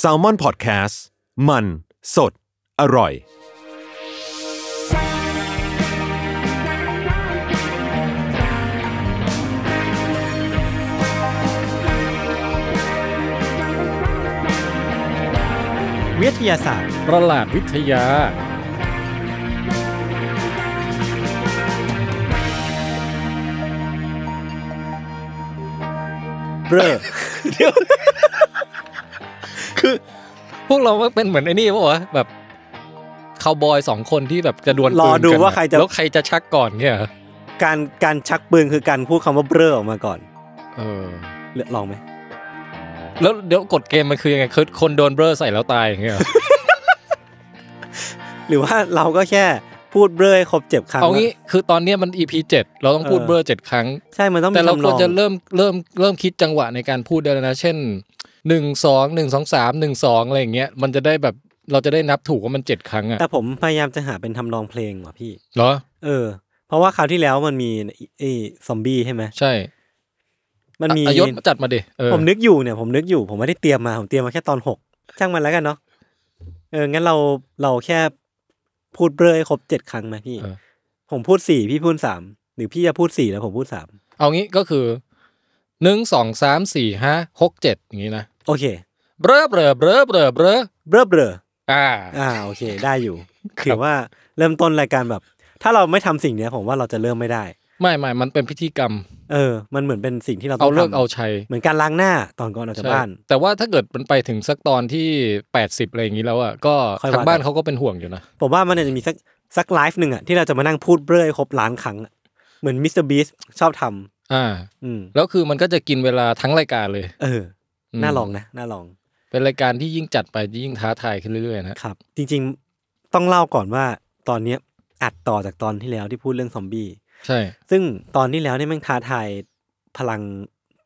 s a l ม o n PODCAST มัน สด อร่อย วิทยาศาสตร์ ประหลาดวิทยาเบ้อเดี๋ยวคือพวกเราเป็นเหมือนไอ้นี่ป่ะวะแบบคาวบอยสองคนที่แบบจะดวลรอดูว่าใครจะแล้วใครจะชักก่อน เนี่ย การการชักปืนคือการพูดคำว่าเบ้อออกมาก่อน เออลองไหมแล้วเดี๋ยวกดเกมมันคือยังไง คือคนโดนเบ้อใส่แล้วตายอย่างเงี้ยหรือว่าเราก็แค่พูดเบ้อให้ครบเจ็บครั้งเอางี้คือตอนนี้มันอีพีเจ็ดเราต้องพูดเบ้อเจ็ดครั้งใช่มันต้องแต่เราควรจะเริ่มเริ่มเริ่มคิดจังหวะในการพูดได้แล้วนะเช่นหนึ่งสองหนึ่งสองสามหนึ่งสองอะไรอย่างเงี้ยมันจะได้แบบเราจะได้นับถูกว่ามันเจ็ดครั้งอะแต่ผมพยายามจะหาเป็นทำนองเพลงว่ะพี่ เหรอ เออ เพราะว่าคราวที่แล้วมันมีไอ้ซอมบี้ใช่ไหมใช่ มันมีอ่ยศจัดมาดิเออผมนึกอยู่เนี่ยผมนึกอยู่ผมไม่ได้เตรียมมา ผมเตรียมมาแค่ตอนหกช่างมันแล้วกันเนาะเอองั้นเราเราแค่พูดเรื่อยครบเจ็ดครั้งไหมพี่ ผมพูดสี่พี่พูดสามหรือพี่จะพูดสี่แล้ว ผมพูดสามเอางี้ก็คือหนึ่งสองสามสี่ห้าหกเจ็ดอย่างนี้นะโอเคเบ้อเบ้อเบ้อเบ้อเบ้อเบ้อเบ้ออ่าอ่าโอเค ได้อยู่คือว่าเริ่มต้นรายการแบบ ถ้าเราไม่ทำสิ่งเนี้ยผมว่าเราจะเริ่มไม่ได้ไม่ไม่มันเป็นพิธีกรรม เออ มันเหมือนเป็นสิ่งที่เราเอาเลิกเอาชัยเหมือนการล้างหน้าตอนก่อนออกจากบ้าน แต่ว่าถ้าเกิดมันไปถึงสักตอนที่แปดสิบอะไรอย่างนี้แล้วอ่ะก็ทางบ้านเขาก็เป็นห่วงอยู่นะผมว่ามันจะมีสักสักไลฟ์หนึ่งอ่ะที่เราจะมานั่งพูดเรื่อยครบล้านครั้ง เหมือนมิสเตอร์บีสชอบทำอ่าอืมแล้วคือมันก็จะกินเวลาทั้งรายการเลย เออน่าลองนะน่าลอง เป็นรายการที่ยิ่งจัดไปยิ่งท้าทายขึ้นเรื่อยๆนะครับ จริง ๆต้องเล่าก่อนว่า ตอนเนี้ยอัดต่อจากตอนที่แล้วที่พูดเรื่องซอมบี้ใช่ ซึ่งตอนที่แล้วเนี่ยมันท้าทายพลัง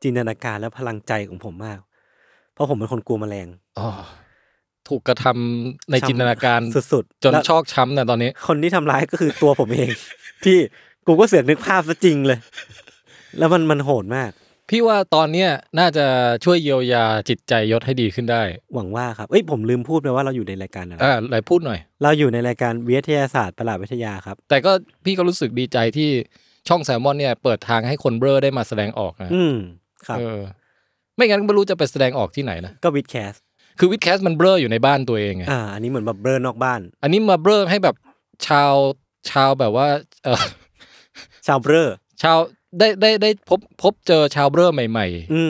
จินตนาการและพลังใจของผมมาก เพราะผมเป็นคนกลัวแมลงอ๋อถูกกระทำในจินตนาการสุดๆจนชอกช้ำนะตอนนี้ คนที่ทำร้ายก็คือตัวผมเอง ที่กูก็เสียนึกภาพซะจริงเลยแล้วมันมันโหดมาก พี่ว่าตอนเนี้ยน่าจะช่วยเยียวยาจิตใจยศให้ดีขึ้นได้หวังว่า ครับเอ้ยผมลืมพูดไปว่าเราอยู่ในรายการอะไรอ่าไรพูดหน่อย เราอยู่ในรายการวิทยาศาสตร์ประหลาดวิทยาครับ แต่ก็พี่ก็รู้สึกดีใจที่ช่องแซมมอนเนี่ย เปิดทางให้คนเบลอได้มาแสดงออกนะอืมครับเออไม่งั้นไม่รู้จะไปแสดงออกที่ไหนนะก็วิดแคสคือวิดแคสมันเบลออยู่ในบ้านตัวเองไงอ่าอันนี้เหมือนแบบเบลอนอกบ้าน อันนี้มาเบลอให้แบบชาวชาวแบบว่า เออชาวเบลอชาวได้ได้ได้พบพบเจอชาวเบอร์ใหม่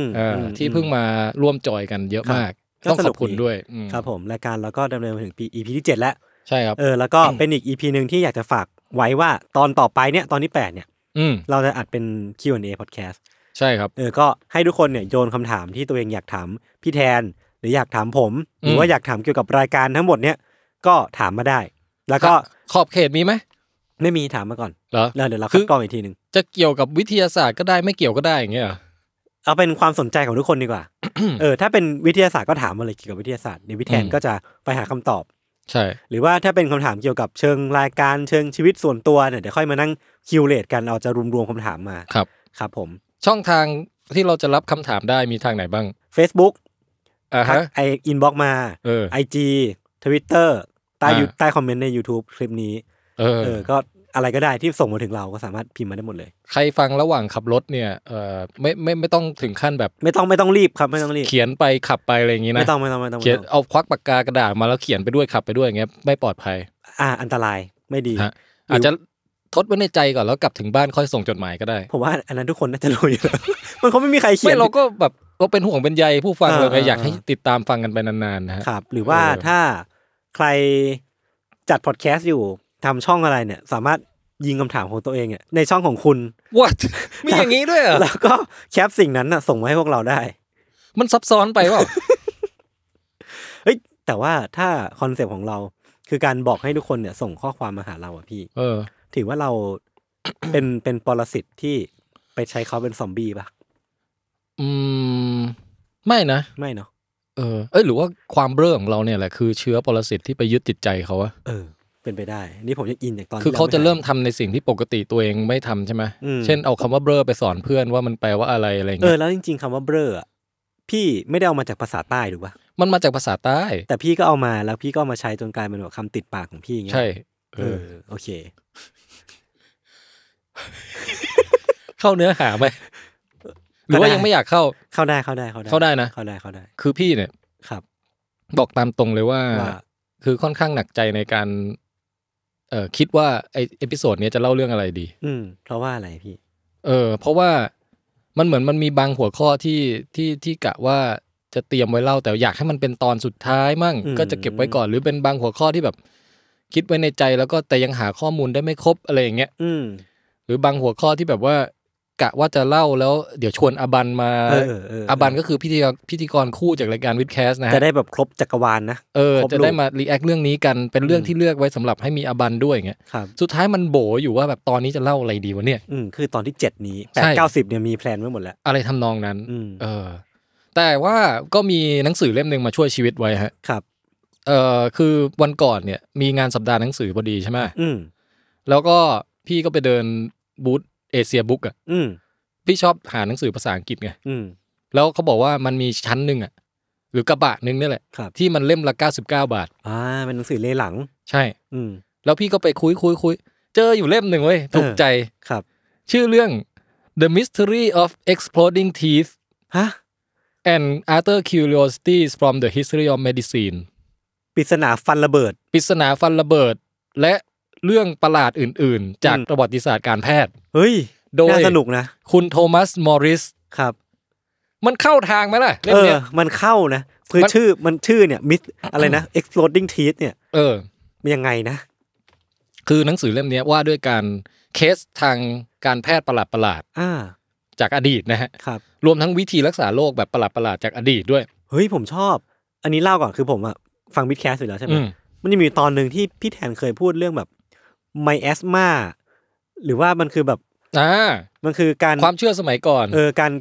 ๆที่เพิ่งมาร่วมจอยกันเยอะมาก ต้องขอบคุณด้วยครับผมรายการเราก็ดำเนินมาถึงปี EP ที่ 7 แล้วใช่ครับเออแล้วก็เป็นอีก EP หนึ่งที่อยากจะฝากไว้ว่าตอนต่อไปเนี่ยตอนที่8 เนี่ยเราจะอัดเป็น Q&A podcast ใช่ครับเออก็ให้ทุกคนเนี่ยโยนคำถามที่ตัวเองอยากถามพี่แทน หรืออยากถามผม หรือว่าอยากถามเกี่ยวกับรายการทั้งหมดเนี่ยก็ถามมาได้ แล้วก็ขอบเขตมีไหมไม่มีถามมาก่อนเหรอแล้วเดี๋ยวเราคัดกรองอีกทีหนึ่ง จะเกี่ยวกับวิทยาศาสตร์ก็ได้ไม่เกี่ยวก็ได้อย่างเงี้ย เอาเป็นความสนใจของทุกคนดีกว่า เออถ้าเป็นวิทยาศาสตร์ก็ถามมาเลยเกี่ยวกับวิทยาศาสตร์เดี๋ยววิแทนก็จะไปหาคำตอบ ใช่ หรือว่าถ้าเป็นคำถามเกี่ยวกับเชิงรายการเชิงชีวิตส่วนตัวเนี่ยเดี๋ยวค่อยมานั่งคิวเลตกันเอาจะรวมรวมคำถามมา ครับ ครับ ผม ช่องทางที่เราจะรับคำถามได้มีทางไหนบ้าง Facebook อ่าฮะไออินบ็อกมาไอจีทวิตเตอร์ใต้ยูใต้คอมเมนต์ใน YouTube คลิปนี้ เออก็อะไรก็ได้ที่ส่งมาถึงเราก็สามารถพิมพ์มาได้หมดเลย ใครฟังระหว่างขับรถเนี่ยเออไม่ไม่ไม่ต้องถึงขั้นแบบ ไม่ต้องไม่ต้องรีบครับไม่ต้องรีบ เขียนไปขับไปอะไรอย่างนี้นะไม่ต้องไม่ต้องไม่ต้องเขียนเอาควักปากกากระดาษมาแล้วเขียนไปด้วยขับไปด้วยอย่างเงี้ยไม่ปลอดภัย อ่าอันตรายไม่ดีอาจจะทดไว้ในใจก่อนแล้วกลับถึงบ้านค่อยส่งจดหมายก็ได้ผมว่าอันนั้นทุกคนน่าจะรู้อยู่แล้วมันเขาไม่มีใครเขียนไม่เราก็แบบเราเป็นห่วงเป็นใยผู้ฟังเลยอยากให้ติดตามฟังกันไปนานๆนะครับ หรือว่าถ้าใครจัดพอดแคสต์อยู่ทำช่องอะไรเนี่ย สามารถยิงคำถามของตัวเองเนี่ยในช่องของคุณ what มีอย่างนี้ด้วยเหรอแล้วก็แคปสิ่งนั้นน่ะ ส่งมาให้พวกเราได้ มันซับซ้อนไปเปล่าเฮ้ยแต่ว่าถ้าคอนเซปต์ของเราคือการบอกให้ทุกคนเนี่ยส่งข้อความมาหาเราอะพี่ เออ ถือว่าเราเป็นเป็นปรสิตที่ไปใช้เขาเป็นซอมบี้ปะอืม ไม่นะ ไม่เนาะเออเอ้ย หรือว่าความเบ่อของเราเนี่ยแหละ คือเชื้อปรสิตที่ไปยึดจิตใจเขาอะเออเป็นไปได้ นี่ผมยังอินอย่างตอนคือเขาจะเริ่มทำในสิ่งที่ปกติตัวเองไม่ทำใช่ไหมเช่นเอาคำว่าเบลอไปสอนเพื่อนว่ามันแปลว่าอะไรอะไรเงี้ย เออแล้วจริงๆ คำว่าเบลอพี่ไม่ได้เอามาจากภาษาใต้หรือปะมันมาจากภาษาใต้ แต่พี่ก็เอามาแล้วพี่ก็มาใช้จนกลายเป็นแบบคำติดปากของพี่เงี้ย ใช่ เออโอเค เข้าเนื้อหาไหมหรือว่ายังไม่อยากเข้า เข้าได้เข้าได้เข้าได้ เข้าได้นะ เข้าได้เข้าได้ คือพี่เนี่ย ครับ บอกตามตรงเลยว่า คือค่อนข้างหนักใจในการเออคิดว่าไอเอพิโซดนี้จะเล่าเรื่องอะไรดี อืม เพราะว่าอะไรพี่เออเพราะว่ามันเหมือนมันมีบางหัวข้อที่ที่ที่กะว่าจะเตรียมไว้เล่า แต่อยากให้มันเป็นตอนสุดท้ายมั่งก็จะเก็บไว้ก่อน หรือเป็นบางหัวข้อที่แบบ คิดไว้ในใจแล้วก็แต่ยังหาข้อมูลได้ไม่ครบอะไรอย่างเงี้ยอืม หรือบางหัวข้อที่แบบว่ากะว่าจะเล่าแล้วเดี๋ยวชวนอบันมา อบันก็คือพิธีพิธีกรคู่จากรายการวิดแคสนะจะได้แบบครบจักรวาลนะ เออ จะได้มารีแอคเรื่องนี้กันเป็นเรื่องที่เลือกไว้สำหรับให้มีอบันด้วยเงี้ยสุดท้ายมันโบอยู่ว่าแบบตอนนี้จะเล่าอะไรดีวะเนี่ยอืมคือตอนที่เจ็ดนี้แปดเก้าสิบเนี่ยมีแพลนไว้หมดแล้ว อะไรทำนองนั้นเออ แต่ว่าก็มีหนังสือเล่มหนึ่งมาช่วยชีวิตไว้ฮะ ครับ เออคือวันก่อนเนี่ยมีงานสัปดาห์หนังสือพอดีใช่ไหมอืมแล้วก็พี่ก็ไปเดินบูธเอเชียบุ๊กอ่ะพี่ชอบหาหนังสือภาษาอังกฤษไงแล้วเขาบอกว่ามันมีชั้นหนึ่งอ่ะหรือกระบะหนึ่งนี่แหละ ที่มันเล่มละเก้าสิบเก้าบาทอ่าเป็นหนังสือเล่หลัง ใช่อืแล้วพี่ก็ไปคุยคุยคุยเจออยู่เล่มหนึ่งเว้ยถูกใจครับ ชื่อเรื่อง The Mystery of Exploding Teeth ฮะ and Other Curiosities from the History of Medicine ปริศนาฟันระเบิดปริศนาฟันระเบิดและเรื่องประหลาดอื่นๆ จากประวัติศาสตร์การแพทย์เฮ้ย โดยสนุกนะคุณโทมัสมอริส ครับ มันเข้าทางไหมล่ะเออ มันเข้านะคือชื่อมันชื่อเนี่ยมิสอะไรนะ exploding teeth เนี่ย เออมันยังไงนะ คือหนังสือเล่มนี้ว่าด้วยการเคสทางการแพทย์ประหลาดๆาจากอดีตนะฮะครับ รวมทั้งวิธีรักษาโรคแบบประหลาดประหลาดจากอดีตด้วย เฮ้ยผมชอบ อันนี้เล่าก่อนคือผมอะฟังบิดแคสอยู่แล้วใช่ไหมมันจะมีตอนหนึ่งที่พี่แทนเคยพูดเรื่องแบบไมแอสมาหรือว่ามันคือแบบ อ่า มันคือการความเชื่อสมัยก่อน เออ การ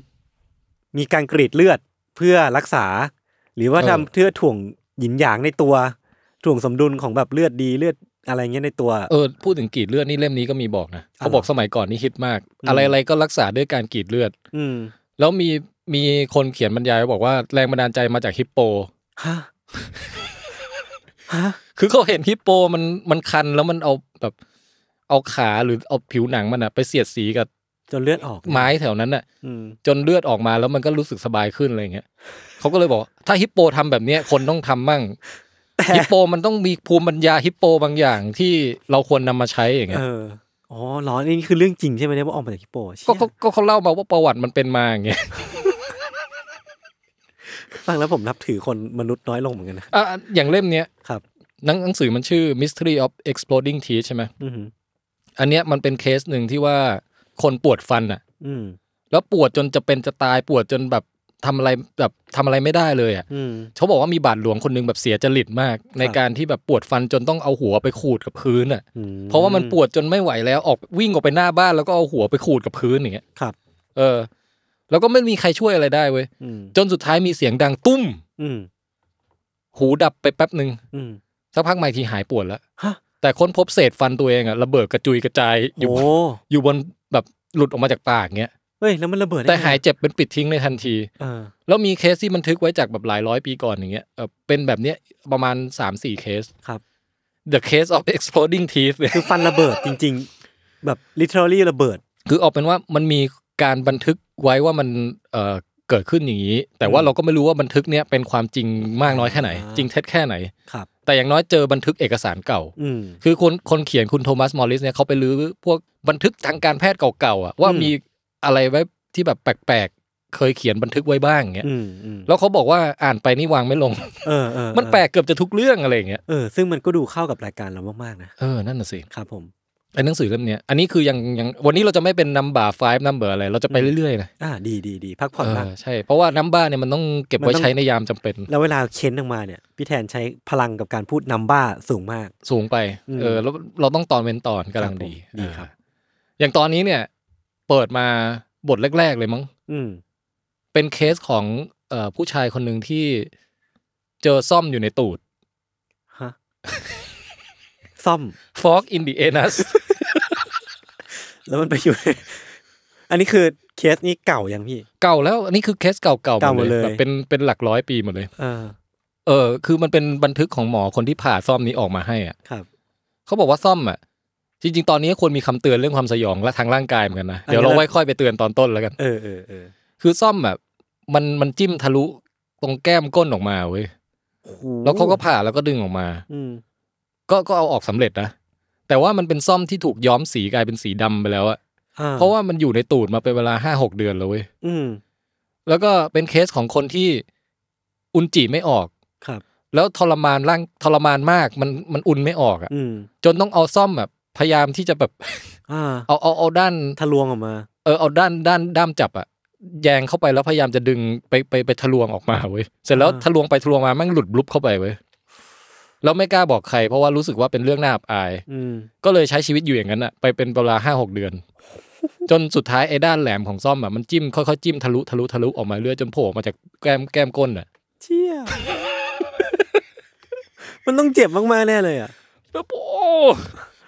มีการกรีดเลือดเพื่อรักษา หรือว่าทำเพื่อถ่วงหยินหยางในตัว ถ่วงสมดุลของแบบเลือดดีเลือดอะไรเงี้ยในตัว เออพูดถึงกรีดเลือดนี่เล่มนี้ก็มีบอกนะเขาบอกสมัยก่อนนี่ฮิตมาก อะไรอะไรก็รักษาด้วยการกรีดเลือด อืม แล้วมีมีคนเขียนบรรยายบอกว่าแรงบันดาลใจมาจากฮิปโปฮะคือเขาเห็นฮิปโปมันมันคัน แล้วมันเอาแบบ เอาขาหรือเอาผิวหนังมันอะไปเสียดสีกับจนเลือดออกไม้แถวนั้นอ่ะจนเลือดออกมาแล้วมันก็รู้สึกสบายขึ้นอะไรเงี้ยเขาก็เลยบอก ถ้าฮิปโปทำแบบเนี้ยคนต้องทำมั่งฮิปโปมันต้องมีภูมิปัญญาฮิปโปบางอย่างที่เราควรนำมาใช้อย่างเงี้ยอ๋อหรอนี่คือเรื่องจริงใช่ไหมเนี่ยว่าออกมาจากฮิปโปก็เขาเล่ามาว่าประวัติมันเป็นมาอย่างเงี้ยฟังแล้วผมนับถือคนมนุษย์น้อยลงเหมือนกันนะอ่ะอย่างเล่มเนี้ยครับ หนังสือมันชื่อ Mystery of Exploding Teeth ใช่ไหมอันเนี้ยมันเป็นเคสหนึ่งที่ว่าคนปวดฟันอ่ะ อืแล้วปวดจนจะเป็นจะตายปวดจนแบบทำอะไรแบบทำอะไรไม่ได้เลยอ่ะเขาบอกว่ามีบาดหลวงคนนึงแบบเสียจริตมาก ในการที่แบบปวดฟันจนต้องเอาหัวไปขูดกับพื้นอ่ะเพราะว่ามันปวดจนไม่ไหวแล้ว ออกวิ่งออกไปหน้าบ้านแล้วก็เอาหัวไปขูดกับพื้นอย่างเงี้ย ครับ เออแล้วก็ไม่มีใครช่วยอะไรได้เว้ย จนสุดท้ายมีเสียงดังตุ้มหูดับไปแป๊บหนึ่งสักพักใหม่ทีหายปวดแล้วแต่ค้นพบเศษฟันตัวเองอะระเบิดกระจุยกระจาย อยู่ อยู่บนแบบหลุดออกมาจากปากเงี้ยเฮ้ยแล้วมันระเบิดแต่หายเจ็บเป็นปิดทิ้งในทันทีแล้วมีเคสที่บันทึกไว้จากแบบหลายร้อยปีก่อนอย่างเงี้ยเป็นแบบเนี้ยประมาณสามสี่เคสครับ The case of exploding teeth คือฟันระเบิดจริง ๆ แบบ literally ระเบิด คือออกเป็นว่ามันมีการบันทึกไว้ว่ามันเอ่อเกิดขึ้นอย่างนี้ แต่ว่าเราก็ไม่รู้ว่าบันทึกเนี้ยเป็นความจริงมากน้อยแค่ไหนจริงเท็จแค่ไหนครับแต่อย่างน้อยเจอบันทึกเอกสารเก่าคือคนคนเขียนคุณโทมัสมอริสเนี่ยเขาไปรื้อพวกบันทึกทางการแพทย์เก่าๆอ่ะว่ามีอะไรไว้ที่แบบแปลกๆเคยเขียนบันทึกไว้บ้างเงี้ยแล้วเขาบอกว่าอ่านไปนี่วางไม่ลงมันแปลกเกือบจะทุกเรื่องอะไรเงี้ยเออซึ่งมันก็ดูเข้ากับรายการเรามากๆนะเออนั่นน่ะสิครับผมไอ้หนังสือเล่มนี้ยอันนี้คือยังยังวันนี้เราจะไม่เป็นนัมบาร์ไฟฟ์นัมเบอร์อะไร เราจะไปเรื่อย ๆ นะ อ่า ดีดีดีพักผ่อนบ้างใช่ เพราะว่านัมบาร์เนี่ยมันต้องเก็บไว้ใช้ในยามจำเป็น แล้วเวลาเค้นออกมาเนี่ยพี่แทนใช้พลังกับการพูดนัมบาร์สูงมากสูงไป เออแล้วเราต้องตอนเว้นตอนกำลังดี ดีครับ อย่างตอนนี้เนี่ย เปิดมาบทแรก ๆเลยมั้งอืมเป็นเคสของเอ่อผู้ชายคนหนึ่งที่เจอซ่อมอยู่ในตูดฮะซ่อม fork in the anus แล้วมันไปอยู่ในอันนี้คือเคสนี้เก่ายังพี่เก่า แล้วอันนี้คือเคสเก่าๆหมดเลยแบบเป็นเป็นหลักร้อยปีหมดเลยเออ เออคือมันเป็นบันทึกของหมอคนที่ผ่าซ่อมนี้ออกมาให้อ่ะครับเขาบอกว่าซ่อมอ่ะจริงๆตอนนี้ควรมีคำเตือนเรื่องความสยองและทางร่างกายเหมือนกันนะเดี๋ยวเราไว้ค่อยไปเตือนตอนต้นแล้วกันเออเออเออคือซ่อมแบบ มันมันจิ้มทะลุตรงแก้มก้นออกมาเว้ยแล้วเขาก็ผ่าแล้วก็ดึงออกมา อืก็ก็เอาออกสำเร็จนะแต่ว่ามันเป็นซ่อมที่ถูกย้อมสีกลายเป็นสีดำไปแล้วอะเพราะว่ามันอยู่ในตูดมาเป็นเวลาห้าหกเดือนเลยเว้ยแล้วก็เป็นเคสของคนที่อุนจีไม่ออก ครับ แล้วทรมานร่างทรมานมากมันมันอุ่นไม่ออกอ่ะจนต้องเอาซ่อมแบบ พยายามที่จะแบบเอาเอาเอาด้านทะลวงออกมา เออเอาด้านด้านด้ามจับอ่ะแยงเข้าไปแล้วพยายามจะดึงไปไปไปทะลวงออกมาเว้ยเสร็จแล้วทะลวงไปทะลวงมาแม่งหลุดบลุบเข้าไปเว้ยแล้วไม่กล้าบอกใครเพราะว่ารู้สึกว่าเป็นเรื่องน่าอับอายก็เลยใช้ชีวิตอยู่อย่างนั้นอะไปเป็นเวลาห้าหกเดือน จนสุดท้ายไอ้ด้านแหลมของซ่อมอะมันจิ้มค่อยๆจิ้มทะลุทะลุทะลุออกมาเรื่อยจนโผล่มาจากแก้มแก้มก้นอะเชี่ยมันต้องเจ็บมาก ๆ แน่เลยอะแล้วโอ้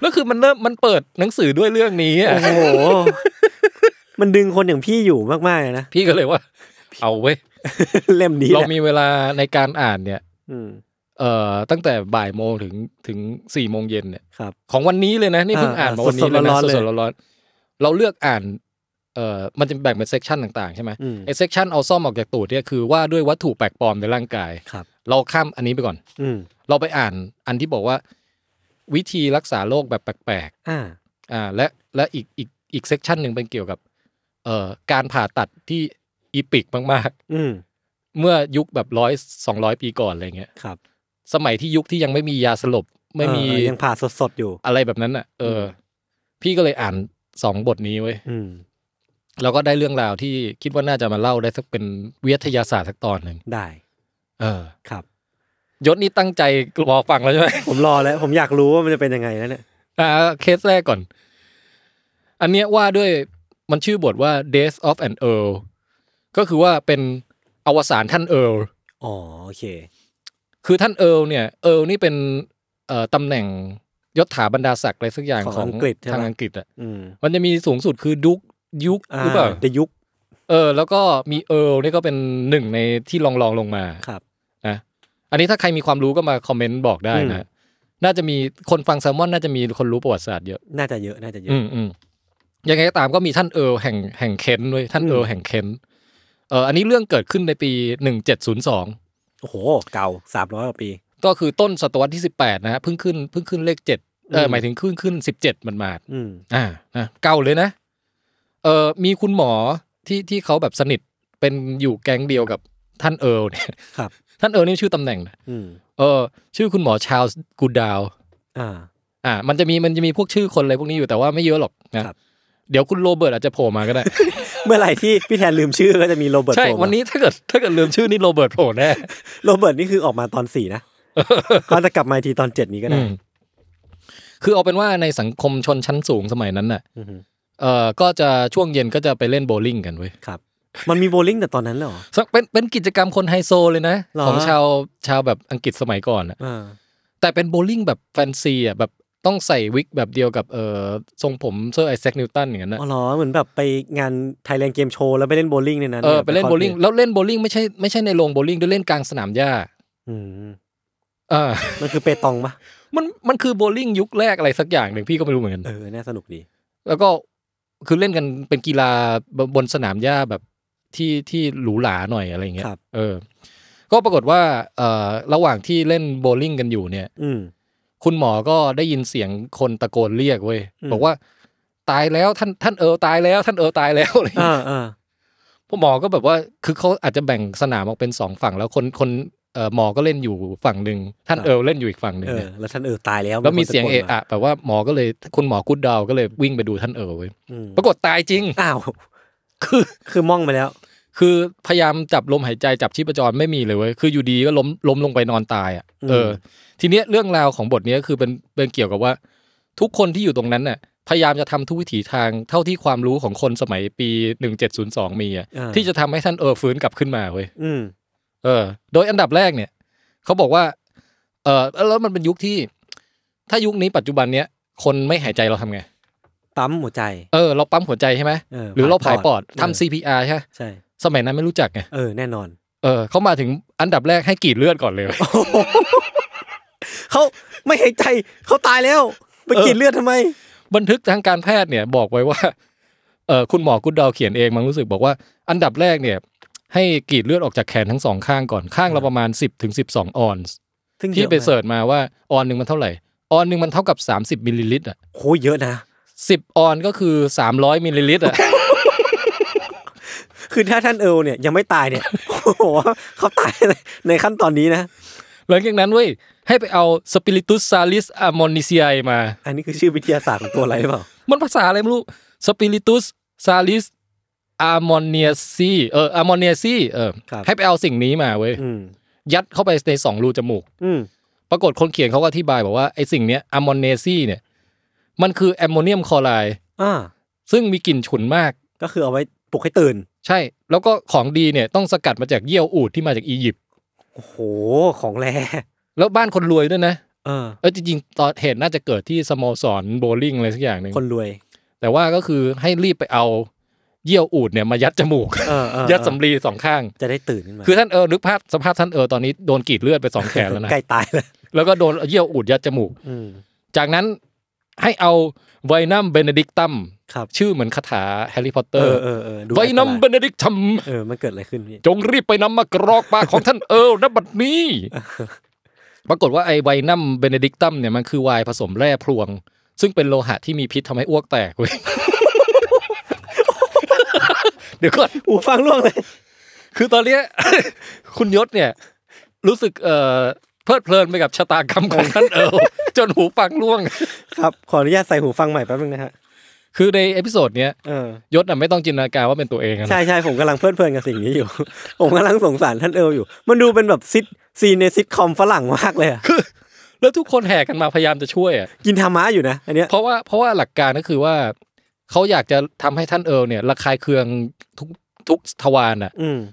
แล้วคือมันเริ่มมันเปิดหนังสือด้วยเรื่องนี้อะโอ้โห มันดึงคนอย่างพี่อยู่มากๆเลยนะพี่ก็เลยว่า เอาเว้ยเล่มนี้เรามีเวลาในการอ่านเนี่ย อืเอ่อตั้งแต่บ่ายโมงถึงถึงสี่โมงเย็นเนี่ยครับของวันนี้เลยนะนี่เพิ่งอ่านมาวันนี้เลยนะสดๆร้อนๆเราเลือกอ่านเอ่อมันจะแบ่งเป็นเซกชันต่างๆใช่ไหมไอเซกชันเอาซ่อมออกจากตูดเนี่ยคือว่าด้วยวัตถุแปลกปลอมในร่างกายครับเราข้ามอันนี้ไปก่อน อืเราไปอ่านอันที่บอกว่าวิธีรักษาโรคแบบแปลกๆอ่าอ่าและและอีกอีกอีกเซกชันหนึ่งเป็นเกี่ยวกับเอ่อการผ่าตัดที่อีปิกมากๆอืเมื่อยุคแบบร้อยสองร้อยปีก่อนอะไรเงี้ยครับสมัยที่ยุคที่ยังไม่มียาสลบไม่มียังผ่าสดๆ อยู่อะไรแบบนั้นอ่ะ เออ พี่ก็เลยอ่านสองบทนี้ไว้ยแล้วก็ได้เรื่องราวที่คิดว่าน่าจะมาเล่าได้สักเป็นวิทยาศาสตร์สักตอนหนึ่งได้ เออ ครับยศนี่ตั้งใจรอฟังแล้วใช่ไหมผมรอแล้ว ผมอยากรู้ว่ามันจะเป็นยังไงแล้วเนี่ยอ่าเคสแรกก่อน อันเนี้ยว่าด้วยมันชื่อบทว่า Days of an Earl ก็คือว่าเป็นอวสานท่านเอิร์ลอ๋อโอเคคือท่านเอิร์ลเนี่ย เอิร์ลนี่เป็นเอ่อตำแหน่งยศถาบรรดาศักดิ์อะไรสักอย่างของทางอังกฤษอ่ะมันจะมีสูงสุดคือดุกยุกหรือเปล่าตดยุกเออแล้วก็มีเอิร์ลนี่ก็เป็นหนึ่งในที่ลองลองลงมาครับนะอันนี้ถ้าใครมีความรู้ก็มาคอมเมนต์บอกได้นะน่าจะมีคนฟังแซลมอนน่าจะมีคนรู้ประวัติศาสตร์เยอะน่าจะเยอะน่าจะเยอะอืมยังไงก็ตามก็มีท่านเอิร์ลแห่งแห่งเคนด้วย ท่านเอิร์ลแห่งเคนเอออันนี้เรื่องเกิดขึ้นในปีหนึ่งเจ็ดศูนย์สองโอ้โหเก่าสามร้อยกว่าปี ก็คือต้นศตวรรษที่สิบแปดนะฮะเพิ่งขึ้นเพิ่งขึ้นเลขเจ็ดเออ หมายถึงขึ้นขึ้นสิบเจ็ดมันมาอืมอ่านะเก่าเลยนะเออมีคุณหมอที่ที่เขาแบบสนิทเป็นอยู่แก๊งเดียวกับท่านเอิร์ลเนี่ยครับ ท่านเอิร์ลนี่ชื่อตำแหน่งนะเออชื่อคุณหมอชาลส์กูดาว อ่า อ่า มันจะมีมันจะมีพวกชื่อคนอะไรพวกนี้อยู่แต่ว่าไม่เยอะหรอกนะเดี๋ยวคุณโรเบิร์ตอาจจะโผล่มาก็ได้เมื่อไหร่ที่พี่แทนลืมชื่อก็จะมีโรเบิร์ตใช่ วันนี้ถ้าเกิดถ้าเกิดลืมชื่อนี่โรเบิร์ตโผล่แน่โรเบิร์ตนี่คือออกมาตอนสี่นะเขาจะกลับมาทีตอนเจ็ดนี้ก็ได้ คือเอาเป็นว่าในสังคมชนชั้นสูงสมัยนั้นน่ะเออก็จะช่วงเย็นก็จะไปเล่นโบลิ่งกันเว้ยครับ มันมีโบลิ่งแต่ตอนนั้นเหรอเป็นเป็นกิจกรรมคนไฮโซเลยนะ ของชาวชาวแบบอังกฤษสมัยก่อนอ่ะแต่เป็นโบลิ่งแบบแฟนซีอ่ะแบบต้องใส่วิกแบบเดียวกับเอ่อทรงผมเซอร์ไอแซคนิวตันอย่างนั้นนะอ๋อเหรอเหมือนแบบไปงานไทยแลนด์เกมโชว์แล้วไปเล่นโบลิ่งในนั้นเออไปเล่นโบลิ่งแล้วเล่นโบลิ่งไม่ใช่ไม่ใช่ในโรงโบลิ่งด้วยเล่นกลางสนามหญ้า อืมอ่ามันคือเปตองปะมันมันคือโบลิ่งยุคแรกอะไรสักอย่างหนึ่งพี่ก็ไม่รู้เหมือนกัน เออน่าสนุกดี แล้วก็คือเล่นกันเป็นกีฬาบนสนามหญ้าแบบที่ที่หรูหราหน่อยอะไรเงี้ยเออ ก็ปรากฏว่าเอ่อระหว่างที่เล่นโบลิ่งกันอยู่เนี่ยอืคุณหมอก็ได้ยินเสียงคนตะโกนเรียกเว้ยบอกว่าตายแล้วท่านท่านเออตายแล้ว ท่านเออตายแล้วอะไรอย่าอเง้พวกหมอก็แบบว่า คือเขาอาจจะแบ่งสนามออกเป็นสองฝั่งแล้วคนคนเออหมอก็เล่นอยู่ฝั่งหนึ่งท่านเออเล่นอยู่อีกฝั่งหนึ่งแล้วท่านเออตายแล้วแล้วมีเสียงเอะอะแบบว่าหมอก็เลยคุณหมอกุดดาวก็เลยวิ่งไปดูท่านเออเว้ยปรากฏตายจริงอ้าวคือคือมองไปแล้ว คือพยายามจับลมหายใจจับชีพจรไม่มีเลยเว้ยคืออยู่ดีก็ล้มล้มลงไปนอนตายอ่ะเออทีเนี้ยเรื่องราวของบทนี้คือเป็นเป็นเกี่ยวกับว่าทุกคนที่อยู่ตรงนั้นน่ะ พยายามจะทำทุกวิถีทางเท่าที่ความรู้ของคนสมัยปีหนนึ่งเจ็ดศูย์สองมีอ่ะที่จะทำให้ท่านเออฟื้นกลับขึ้นมาเว้ยเออโดยอันดับแรกเนี่ยเขาบอกว่า เออแล้วมันเป็นยุคที่ ถ้ายุคนี้ปัจจุบันเนี้ยคนไม่หายใจเราทำไงปั๊มหัวใจเออ เราปั๊มหัวใจใช่ไหมหรือเราผายปอดทำ CPR ใช่ใช่สมัยนั้นไม่รู้จักไงเออแน่นอน เออเขามาถึงอันดับแรกให้กรีดเลือดก่อนเลยเขาไม่หายใจเขาตายแล้ว ไปกินเลือดทำไม บันทึกทางการแพทย์เนี่ย บอกไว้ว่าเออคุณหมอกุดดาวเขียนเองมันรู้สึกบอกว่า อันดับแรกเนี่ย ให้กรีดเลือดออกจากแขนทั้งสองข้างก่อนข้างเราประมาณ 10บถึงสิบสองออนซ์ที่ไปเสิร์ชมาว่า ออนหนึ่งมันเท่าไหร่ ออนหนึ่งมันเท่ากับ 30มิลลิลิตรอ่ะโหเยอะนะสิบออนก็คือ300มิลลิลิตรอ่ะคือถ้าท่านเอลเนี่ยยังไม่ตายเนี่ยโอ้โหเขาตาย ในขั้นตอนนี้นะหลังจากนั้นเว้ยให้ไปเอาสปิริตุสซาลิสอะมอนิเซียมา อันนี้คือชื่อวิทยาศาสตร์ของตัวอะไรเปล่า มันภาษาอะไรไม่รู้สปิริตุสซาลิสอะมอนิเซีเอออะมอนิเซีเออให้ไปเอาสิ่งนี้มาเว้ยยัดเข้าไปในสองรูจมูก ปรากฏคนเขียนเขาก็อธิบายบอกว่าไอ้สิ่งเนี้ยอะมอนเนซีเนี่ย มันคือแอมโมเนียมคลอไรด์ซึ่งมีกลิ่นฉุนมากก็คือเอาไว้ปลุกให้ตื่น ใช่ แล้วก็ของดีเนี่ย ต้องสกัดมาจากเยี่ยวอูดที่มาจากอียิปต์โอ้โห ของแรแล้วบ้านคนรวยด้วยนะ เออ เอจริงๆตอนเหตุน่าจะเกิดที่สโมสรโบลิ่งอะไรสักอย่างหนึ่งคนรวย แต่ว่าก็คือให้รีบไปเอาเยี่ยวอูดเนี่ยมายัดจมูกยัดสำลีสองข้าง จะได้ตื่นขึ้นมา คือท่านเออนึกภาพสภาพท่านเออตอนนี้โดนกรีดเลือดไปสองแขนแล้วนะ ใกล้ตายแล้วแล้วก็โดนเยี่ยวอูดยัดจมูกจากนั้นให้เอาไวนัมเบเนดิกตัมชื่อเหมือนคาถาแฮร์รี่พอตเตอร์ไป้นำเบนเนดิกทำเออมันเกิดอะไรขึ้นพี่จงรีบไปนำมากรอกปากของท่านเออณบัดนี้ ปรากฏว่าไอไวนัมเบเนดิกตัมเนี่ยมันคือไวน์ผสมแร่พลวง ซึ่งเป็นโลหะที่มีพิษทำให้อ้วกแตกเว้ยเดี๋ยวก่อนอูฟังล่วงเลย คือตอนเนี้ยคุณยศเนี่ย รู้สึกเอ่อเพลิดเพลินไปกับชะตากรรมของท่านเอลจนหูฟังล่วงครับขออนุญาตใส่หูฟังใหม่แป๊บนึงนะฮะคือในเอพิโซดเนี้ยยศอ่ะไม่ต้องจินตนาการว่าเป็นตัวเอง ใช่ใช่ผมกำลังเพลิดเพลินกับสิ่งนี้อยู่ ผมกำลังสงสารท่านเอลอยู่ มันดูเป็นแบบซิดซีในซิดคอมฝรั่งมากเลยคือ แล้วทุกคนแห่กันมาพยายามจะช่วยอ่ะ กินธรรมะอยู่นะอันเนี้ย เพราะว่าเพราะว่าหลักการก็คือว่า เขาอยากจะทำให้ท่านเอลเนี่ยระคายเคืองทุกทุกทวารอ่ะ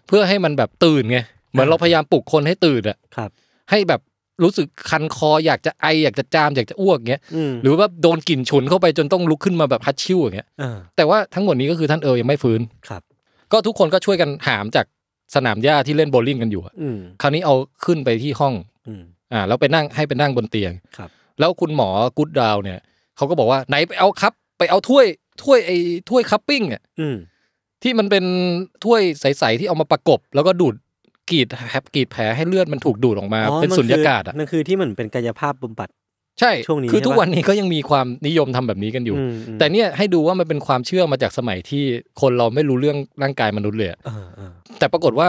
เพื่อให้มันแบบตื่นไงเหมือนเราพยายามปลุกคนให้ตื่นอ่ะครับ ให้แบบรู้สึกคันคออยากจะไออยากจะจามอยากจะอ้วกเงี้ยหรือว่าโดนกลิ่นฉุนเข้าไปจนต้องลุกขึ้นมาแบบ ฮัดชิ่วอย่างเงี้ยแต่ว่าทั้งหมดนี้ก็คือท่านเออยังไม่ฟื้นครับ ก็ทุกคนก็ช่วยกันหามจากสนามหญ้าที่เล่นโบลิ่งกันอยู่คราวนี้เอาขึ้นไปที่ห้องอ่าแล้วไปนั่งให้ไปนั่งบนเตียงครับ แล้วคุณหมอกุ๊ดดาวเนี่ย เขาก็บอกว่าไหนไปเอาครับ ไปเอาถ้วยถ้วยไอถ้วยคัพปิ้งอ่ะที่มันเป็นถ้วยใสๆที่เอามาประกบแล้วก็ดูดกรีดแฮปกรีดแผลให้เลือดมันถูกดูดออกมา เป็นสุญญากาศอ่ะมันคือที่เหมือนเป็นกายภาพบำบัด ใช่ช่วงนี้คือ ทุกวันนี้ก็ยังมีความนิยมทำแบบนี้กันอยู่ แต่เนี่ยให้ดูว่ามันเป็นความเชื่อมาจากสมัยที่คนเราไม่รู้เรื่องร่างกายมนุษย์เลยแต่ปรากฏว่า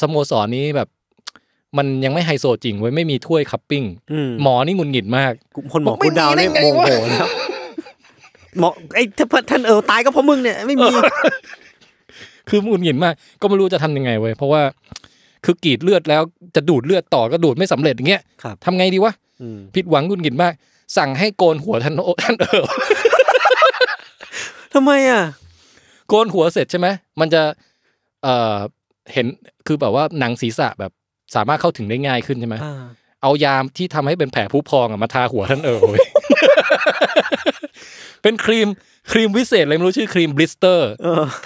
สโมสรนี้แบบ มันยังไม่ไฮโซจริงเว้ยไม่มีถ้วยคัพปิ้งหมอนี่งุนหงิดมาก คนหมอคุณดาวเนี่ยโมโหนหมอไอ้ท่านเออตายก็เพราะมึงเนี่ยไม่มีคือมุนหงิดมาก ก็ไม่รู้จะทำยังไงเว้ยเพราะว่าคือกรีดเลือดแล้ว จะดูดเลือด ต่อก็ดูดไม่สำเร็จอย่างเงี้ยทำไงดีวะผิดหวังกุนกินมาก สั่งให้โกนหัวท่านโอท่านเออทำไมอ่ะ โกนหัวเสร็จใช่ไหมมันจะ เอ่อ เห็น คือแบบว่าหนังศีรษะแบบสามารถเข้าถึงได้ง่ายขึ้นใช่ไหมเอายามที่ทำให้เป็นแผลผู้พองอ่ะมาทาหัวท่านเออเป็นครีมครีมวิเศษเลยไม่รู้ชื่อครีมบลิสเตอร์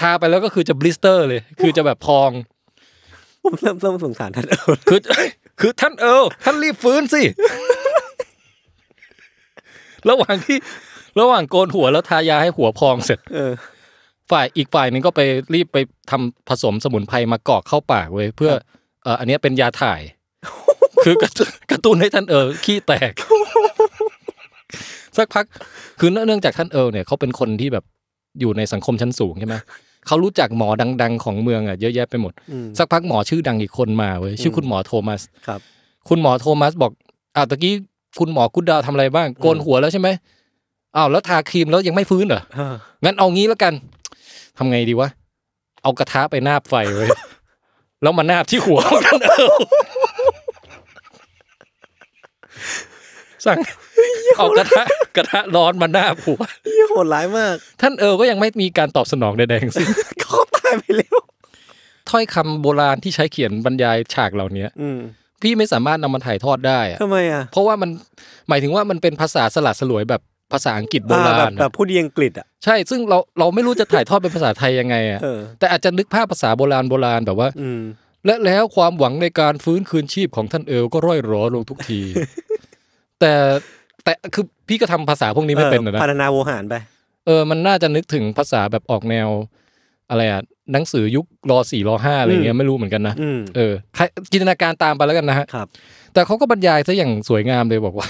ทาไปแล้วก็คือจะบลิสเตอร์เลย คือจะแบบพองผมเริ่มเริ่มสงสารท่านเออคือคือ ท่านเออท่านรีบฟื้นสิ ระหว่างที่ ระหว่างโกนหัวแล้วทายาให้หัวพองเสร็จฝ่ายอีกฝ่ายนึงก็ไปรีบไปทำผสมสมุนไพรมากอกเข้าปากเว้ยเพื่อเอออันนี้เป็นยาถ่าย คือ กระตุ้นให้ท่านเออขี้แตก สักพัก คือเนื่องจากท่านเออเนี่ยเขาเป็นคนที่แบบอยู่ในสังคมชั้นสูงใช่ไหมเขารู้จักหมอดัง ๆ ของเมืองอ่ะเยอะแยะไปหมด สักพักหมอชื่อดังอีกคนมาเว้ยชื่อคุณหมอโทมัสครับ คุณหมอโทมัสบอกอ้าวตะกี้คุณหมอกุดดาวทำอะไรบ้าง โกนหัวแล้วใช่ไหมอ้าวแล้วทาครีมแล้วยังไม่ฟื้นเหรองั้นเอางี้แล้วกัน ทำไงดีวะ เอากระทะไปนาบไฟเว้ยแล้วมานาบที่หัวกันเออสั่งเอากระทะกระทะร้อนมาหน้าผัวโหดร้ายมาก ท่านเออก็ยังไม่มีการตอบสนองใดๆทั้งสิ้นเขาตายไปแล้ว ถ้อยคำโบราณที่ใช้เขียนบรรยายฉากเหล่าเนี้ยพี่ไม่สามารถนำมันถ่ายทอดได้อะทำไมอ่ะเพราะว่ามันหมายถึงว่ามันเป็นภาษาสลัดสลวยแบบภาษาอังกฤษโบราณ แบบพูดยังกฤษอ่ะใช่ ซึ่งเราเราไม่รู้จะถ่ายทอดเป็นภาษาไทยยังไงอ่ะแต่อาจจะนึกภาพภาษาโบราณโบราณแบบว่าและแล้วความหวังในการฟื้นคืนชีพของท่านเอลก็ร่อยรอลงทุกที แต่แต่คือพี่ก็ทำภาษาพวกนี้ไม่เป็นนะพัฒนาโวหารไปเออมันน่าจะนึกถึงภาษาแบบออกแนว อะไรอ่ะหนังสือยุครอสี่รอห้าอะไรเงี้ย ไม่รู้เหมือนกันนะเออจินตนาการตามไปแล้วกันนะฮะแต่เขาก็บรรยายซะอย่างสวยงามเลยบอกว่า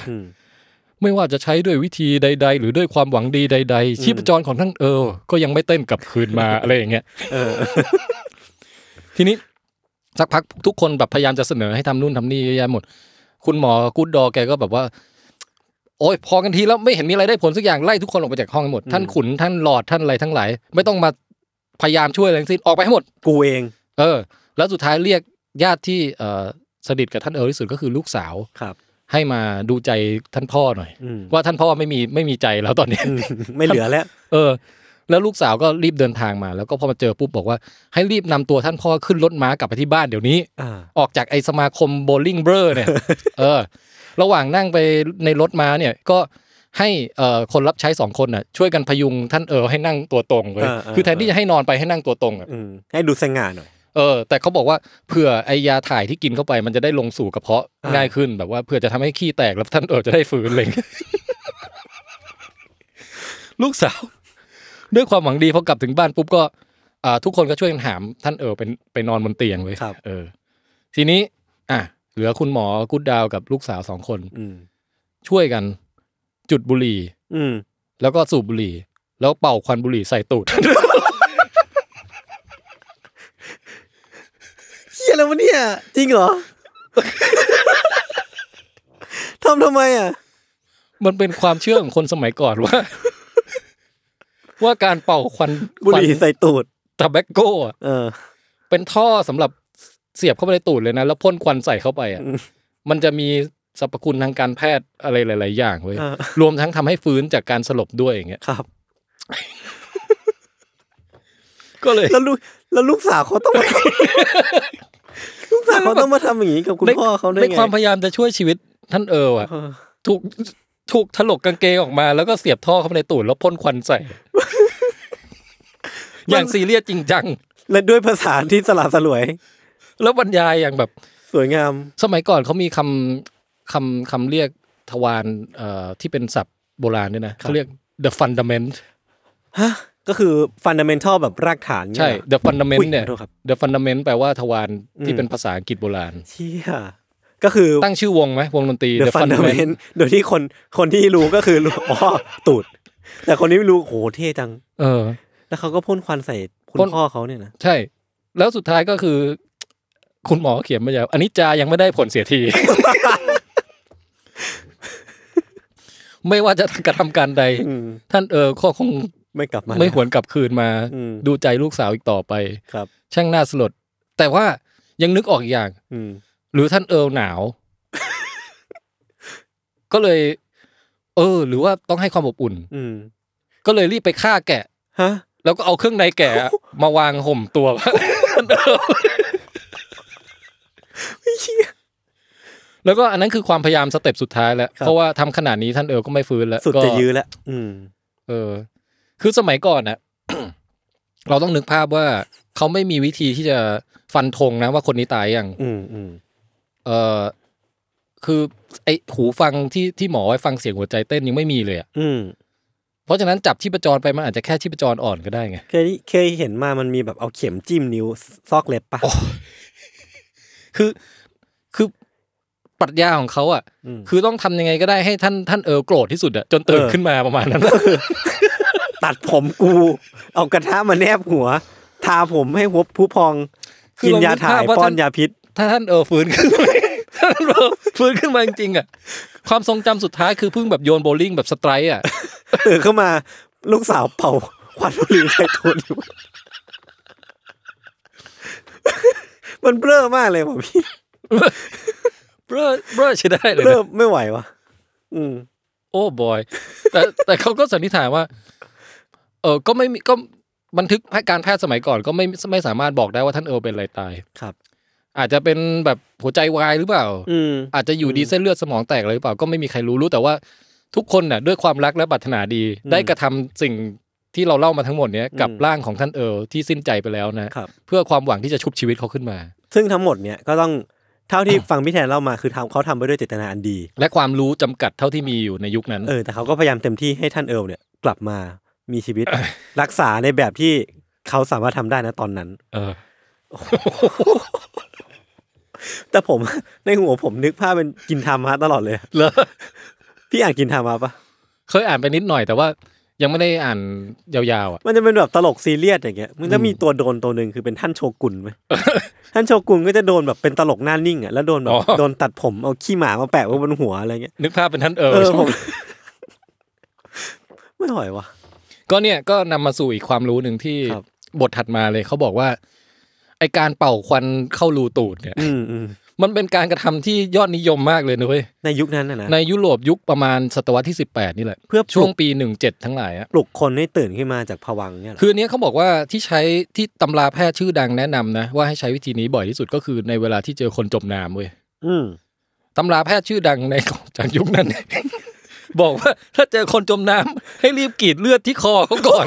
ไม่ว่าจะใช้ด้วยวิธีใด ๆ หรือด้วยความหวังดีใด ๆ ชีพจรของท่านเออ ก็ยังไม่เต้นกลับคืนมาอะไรอย่างเงี้ยทีนี้สักพักทุกคนแบบพยายามจะเสนอให้ทำนู่นทำนี่เยอะแยะหมด คุณหมอกูดดอแกก็แบบว่าโอ้ยพอกันทีแล้วไม่เห็นมีอะไรได้ผลสักอย่างไล่ทุกคนออกไปจากห้องหมด ท่านขุนท่านหลอดท่านอะไรทั้งหลายไม่ต้องมาพยายามช่วยอะไรสิ้นออกไปให้หมด กูเอง เออ แล้วสุดท้ายเรียกญาติที่เอสนิทกับท่านเออที่สุดก็คือลูกสาวครับ ให้มาดูใจท่านพ่อหน่อยว่าท่านพ่อไม่มีไม่มีใจแล้วตอนนี้ไม่เหลือแล้ว เออ แล้วลูกสาวก็รีบเดินทางมา แล้วก็พอมาเจอปุ๊บบอกว่า ให้รีบนำตัวท่านพ่อขึ้นรถม้ากลับไปที่บ้านเดี๋ยวนี้ออกจากไอสมาคมโบลิ่งเบอร์เนี่ยเออระหว่างนั่งไปในรถมาเนี่ย ก็ให้คนรับใช้สองคนน่ะช่วยกันพยุงท่านเออให้นั่งตัวตรงเลยคือแทนที่จะให้นอนไปให้นั่งตัวตรงอ่ะให้ดูสง่าหน่อยเออแต่เขาบอกว่าเผื่อไอยาถ่ายที่กินเข้าไป มันจะได้ลงสู่กระเพาะง่ายขึ้น แบบว่าเผื่อจะทำให้ขี้แตกแล้วท่านเออจะได้ฟื้นเลยลูกสาวด้วยความหวังดีพอกลับถึงบ้านปุ๊บก็ อ่า ทุกคนก็ช่วยกันหาม ท่านเออเป็นไปนอนบนเตียงเลยครับเออ ทีนี้ อ่ะเหลือคุณหมอกุดดาวกับลูกสาวสองคนช่วยกัน จุดบุหรี่แล้วก็สูบบุหรี่ แล้วเป่าควันบุหรี่ใส่ตูดเฮียแล้ววะเนี่ย จริงเหรอ ทำทำไมอ่ะ มันเป็นความเชื่อของคนสมัยก่อนว่า ว่าการเป่าควันบุหรี่ใส่ตูดัาแบกโก้เป็นท่อสำหรับเสียบเข้าไปในตูดเลยนะ แล้วพ่นควันใส่เข้าไปอ่ะมันจะมีสรรพคุณทางการแพทย์อะไรหลาย ๆอย่างเว้ยรวมทั้งทำให้ฟื้นจากการสลบด้วยอย่างเงี้ยครับ ก็เลย แล้วลูกแล้วลูกสาวเขาต้องมาลูกสาวเขาต้องมาทำอย่างนี้กับคุณพ่อเขาได้ไงในความพยายามจะช่วยชีวิต ท่านเอออ่ะถูกถูกถลกกางเกงออกมาแล้วก็เสียบท่อเข้าไปในตูดแล้วพ่นควันใส่ อย่างซีเรียสจริงจังและด้วยภาษาที่สลบสลวยแล้วบรรยายอย่างแบบสวยงาม สมัยก่อนเขามีคำคำคำเรียกทวารเอ่อที่เป็นศัพท์ โบราณด้วยนะเขาเรียก the fundament ฮะ ก็คือ fundamental แบบรากฐานใช่ the fundament เนี่ย the fundament แปลว่าทวารที่เป็นภาษาอังกฤษโบราณเชี่ยก็คือตั้งชื่อวงไหมวงดนตรี the fundament โดยที่คนคนที่รู้ก็คือรู้อ๋อตูด แต่คนนี้ไม่รู้โหเท่จังเออแล้วเขาก็พ่นควันใส่คุณพ่อเขาเนี่ยนะใช่ แล้วสุดท้ายก็คือคุณหมอเขียนมายางอันนี้จายังไม่ได้ผลเสียที ไม่ว่าจะกระทำการใดท่านเออก็คงไม่กลับมาไม่หวนกลับคืนมาดูใจลูกสาวอีกต่อไป ครับ ช่างน่าสลดแต่ว่ายังนึกออกอย่างหรือท่านเออหนาว ก็เลย เออ หรือว่าต้องให้ความอบอุ่นก็เลยรีบไปฆ่าแกะ ฮะ แล้วก็เอาเครื่องในแกะมาวางห่มตัวท่านเอแล้วก็อันนั้นคือความพยายามสเต็ปสุดท้ายแล้ว เพราะว่าทำขนาดนี้ท่านเออก็ไม่ฟื้นแล้วสุดจะยื้อแล้วอืมเออ คือสมัยก่อนน่ะเราต้องนึกภาพว่าเขาไม่มีวิธีที่จะฟันธงนะว่าคนนี้ตายอย่างอืมอืมเออคือ ไอหูฟังที่ที่หมอไว้ฟังเสียงหัวใจเต้นยังไม่มีเลยอ่ะอืมเพราะฉะนั้นจับที่ประจรไปมันอาจจะแค่ทีะจรอ่อนก็ได้ไงเคยเคยเห็นมามันมีแบบเอาเข็มจิ้มนิ้วซอกเล็บปะคือรัชญาของเขาอ่ะคือต้องทำยังไงก็ได้ให้ท่านท่านเออโกรธที่สุดอ่ะจนตื่นขึ้นมาประมาณนั้น ตัดผมกูเอากระทะมาแนบหัว ทาผมให้หัวผู้พองกินยาถ่ายป้อนยาพิษ ถ้าท่านเออฟื้นขึ้นมาท่านฟื้นขึ้นมาจริงๆอ่ะ ความทรงจำสุดท้ายคือเพิ่งแบบโยนโบลิ่งแบบสไตร์อ่ะตื่นขึ้นมาลูกสาวเป่าควันบุหรี่ใส่ตัวอยู่ มันเบลอมากเลยผมพี่เบ้อเบ้อใช้ได้เลยเริ่มะไม่ไหววะอืม โอ้บอยแต่แต่เขาก็สันนิษฐานว่า เออก็ไม่มีก็บันทึกให้การแพทย์สมัยก่อนก็ไม่ไม่สามารถบอกได้ว่าท่านเออเป็นอะไรตายครับ อาจจะเป็นแบบหัวใจวายหรือเปล่า อืมอาจจะอยู่ดีเส้นเลือดสมองแตกอะไรหรือเปล่า ก็ไม่มีใครรู้รู้แต่ว่า ทุกคนน่ะ ด้วยความรักและปรารถนาดีได้กระทำสิ่งที่เราเล่ามาทั้งหมดเนี้ยกับร่างของท่านเออลที่สิ้นใจไปแล้วนะครับเพื่อความหวังที่จะชุบชีวิตเขาขึ้นมา ซึ่งทั้งหมดเนี่ยก็ต้องเท่าที่ฟังพี่แทนเล่ามาคือทาเขาทำไปด้วยเจตนาอันดี และความรู้จำกัดเท่าที่มีอยู่ในยุคนั้นเออแต่เขาก็พยายามเต็มที่ให้ท่านเอิร์ลเนี่ยกลับมามีชีวิต รักษาในแบบที่เขาสามารถทำได้นะตอนนั้น เออ แต่ผมในหัวผมนึกภาพเป็นกินทามะตลอดเลยเลยพี่อ่านกินทามะปะเคยอ่านไปนิดหน่อยแต่ว่ายังไม่ได้อ่านยาวๆอ่ะ มันจะเป็นแบบตลกซีเรียสอย่างเงี้ย มันจะมีตัวโดนตัวหนึ่งคือเป็นท่านโชกุนไหม ท่านโชกุนก็จะโดนแบบเป็นตลกหน้านิ่งอ่ะแล้วโดนแบบโดนตัดผมเอาขี้หมามาแปะไว้บนหัวอะไรเงี้ย นึกภาพเป็นท่านเออมไม่หหววะก็เนี่ยก็นำมาสู่อีกความรู้หนึ่งที่บทถัดมาเลยเขาบอกว่าไอการเป่าควันเข้ารูตูดเนี่ยมันเป็นการกระทำที่ยอดนิยมมากเลยนะเว้ย ในยุคนั้นนะในยุโรปยุคประมาณศตวรรษที่18 นี่แหละเพื่อช่วงปี17 ทั้งหลายปลุกคนให้ตื่นขึ้นมาจากผวังเนี่ยคือเนี้ยเขาบอกว่าที่ใช้ที่ตำราแพทย์ชื่อดังแนะนำนะว่าให้ใช้วิธีนี้บ่อยที่สุดก็คือ ในเวลาที่เจอคนจมน้ำเว้ยอืตำราแพทย์ชื่อดังในจากยุคนั้น บอกว่าถ้าเจอคนจมน้ำ ให้รีบกรีดเลือดที่คอเขาก่อน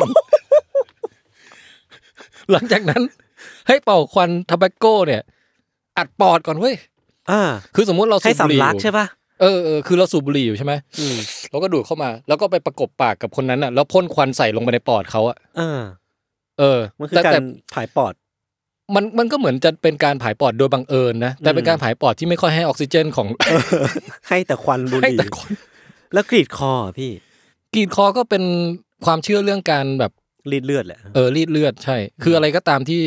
หลังจากนั้น ให้เป่าควันทาบาโก้เนี่ยอัดปอดก่อนเว้ย อ่า คือสมมติเราสูบบุหรี่ใช่ป่ะ เออเออ คือเราสูบบุหรี่อยู่ใช่ไหมเราก็ดูดเข้ามา แล้วก็ไปประกบปากกับคนนั้นอ่ะแล้วพ่นควันใส่ลงไปในปอดเขาอ่ะเออ มันคือการผายปอด มัน มันก็เหมือนจะเป็นการผายปอดโดยบังเอิญนะ แต่เป็นการผายปอดที่ไม่ค่อยให้ออกซิเจนของ ให้แต่ควันบุหรี่ แล้วกรีดคอพี่ กรีดคอก็เป็นความเชื่อเรื่องการแบบรีดเลือดแหละ เออรีดเลือด ใช่ คืออะไรก็ตามที่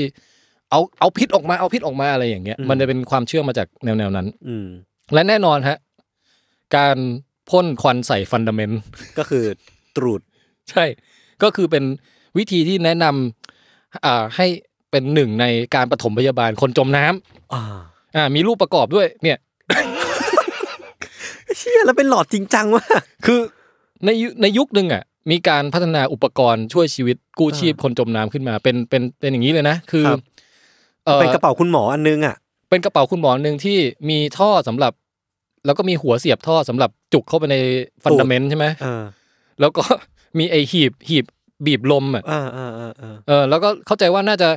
เอาเอาพิษออกมาเอาพิษออกมาอะไรอย่างเงี้ย มันจะเป็นความเชื่อมาจากแนวแนวนั้น อืและแน่นอนฮะ การพ่นควันใส่ฟันเดเมนต์ก็คือตรูด ใช่ ก็คือเป็นวิธีที่แนะนำอ่าให้เป็นหนึ่งในการปฐมพยาบาลคนจมน้ำอ่า มีรูปประกอบด้วย เนี่ยเชี่ยแล้วเป็นหลอดจริงจังว่ะคือในในยุคหนึ่งอ่ะ มีการพัฒนาอุปกรณ์ช่วยชีวิตกู้ชีพคนจมน้ำขึ้นมาเป็นเป็นเป็นอย่างนี้เลยนะ คือเป็นกระเป๋าคุณหมออันนึงอ่ะ เป็นกระเป๋าคุณหมอหนึ่งที่มีท่อสำหรับ แล้วก็มีหัวเสียบท่อสำหรับจุกเข้าไปในฟันเดเมนต์ใช่ไหมแล้วก็มีไอหีบหีบบีบลมอ่ะเออ แล้วก็เข้าใจว่าน่าจะ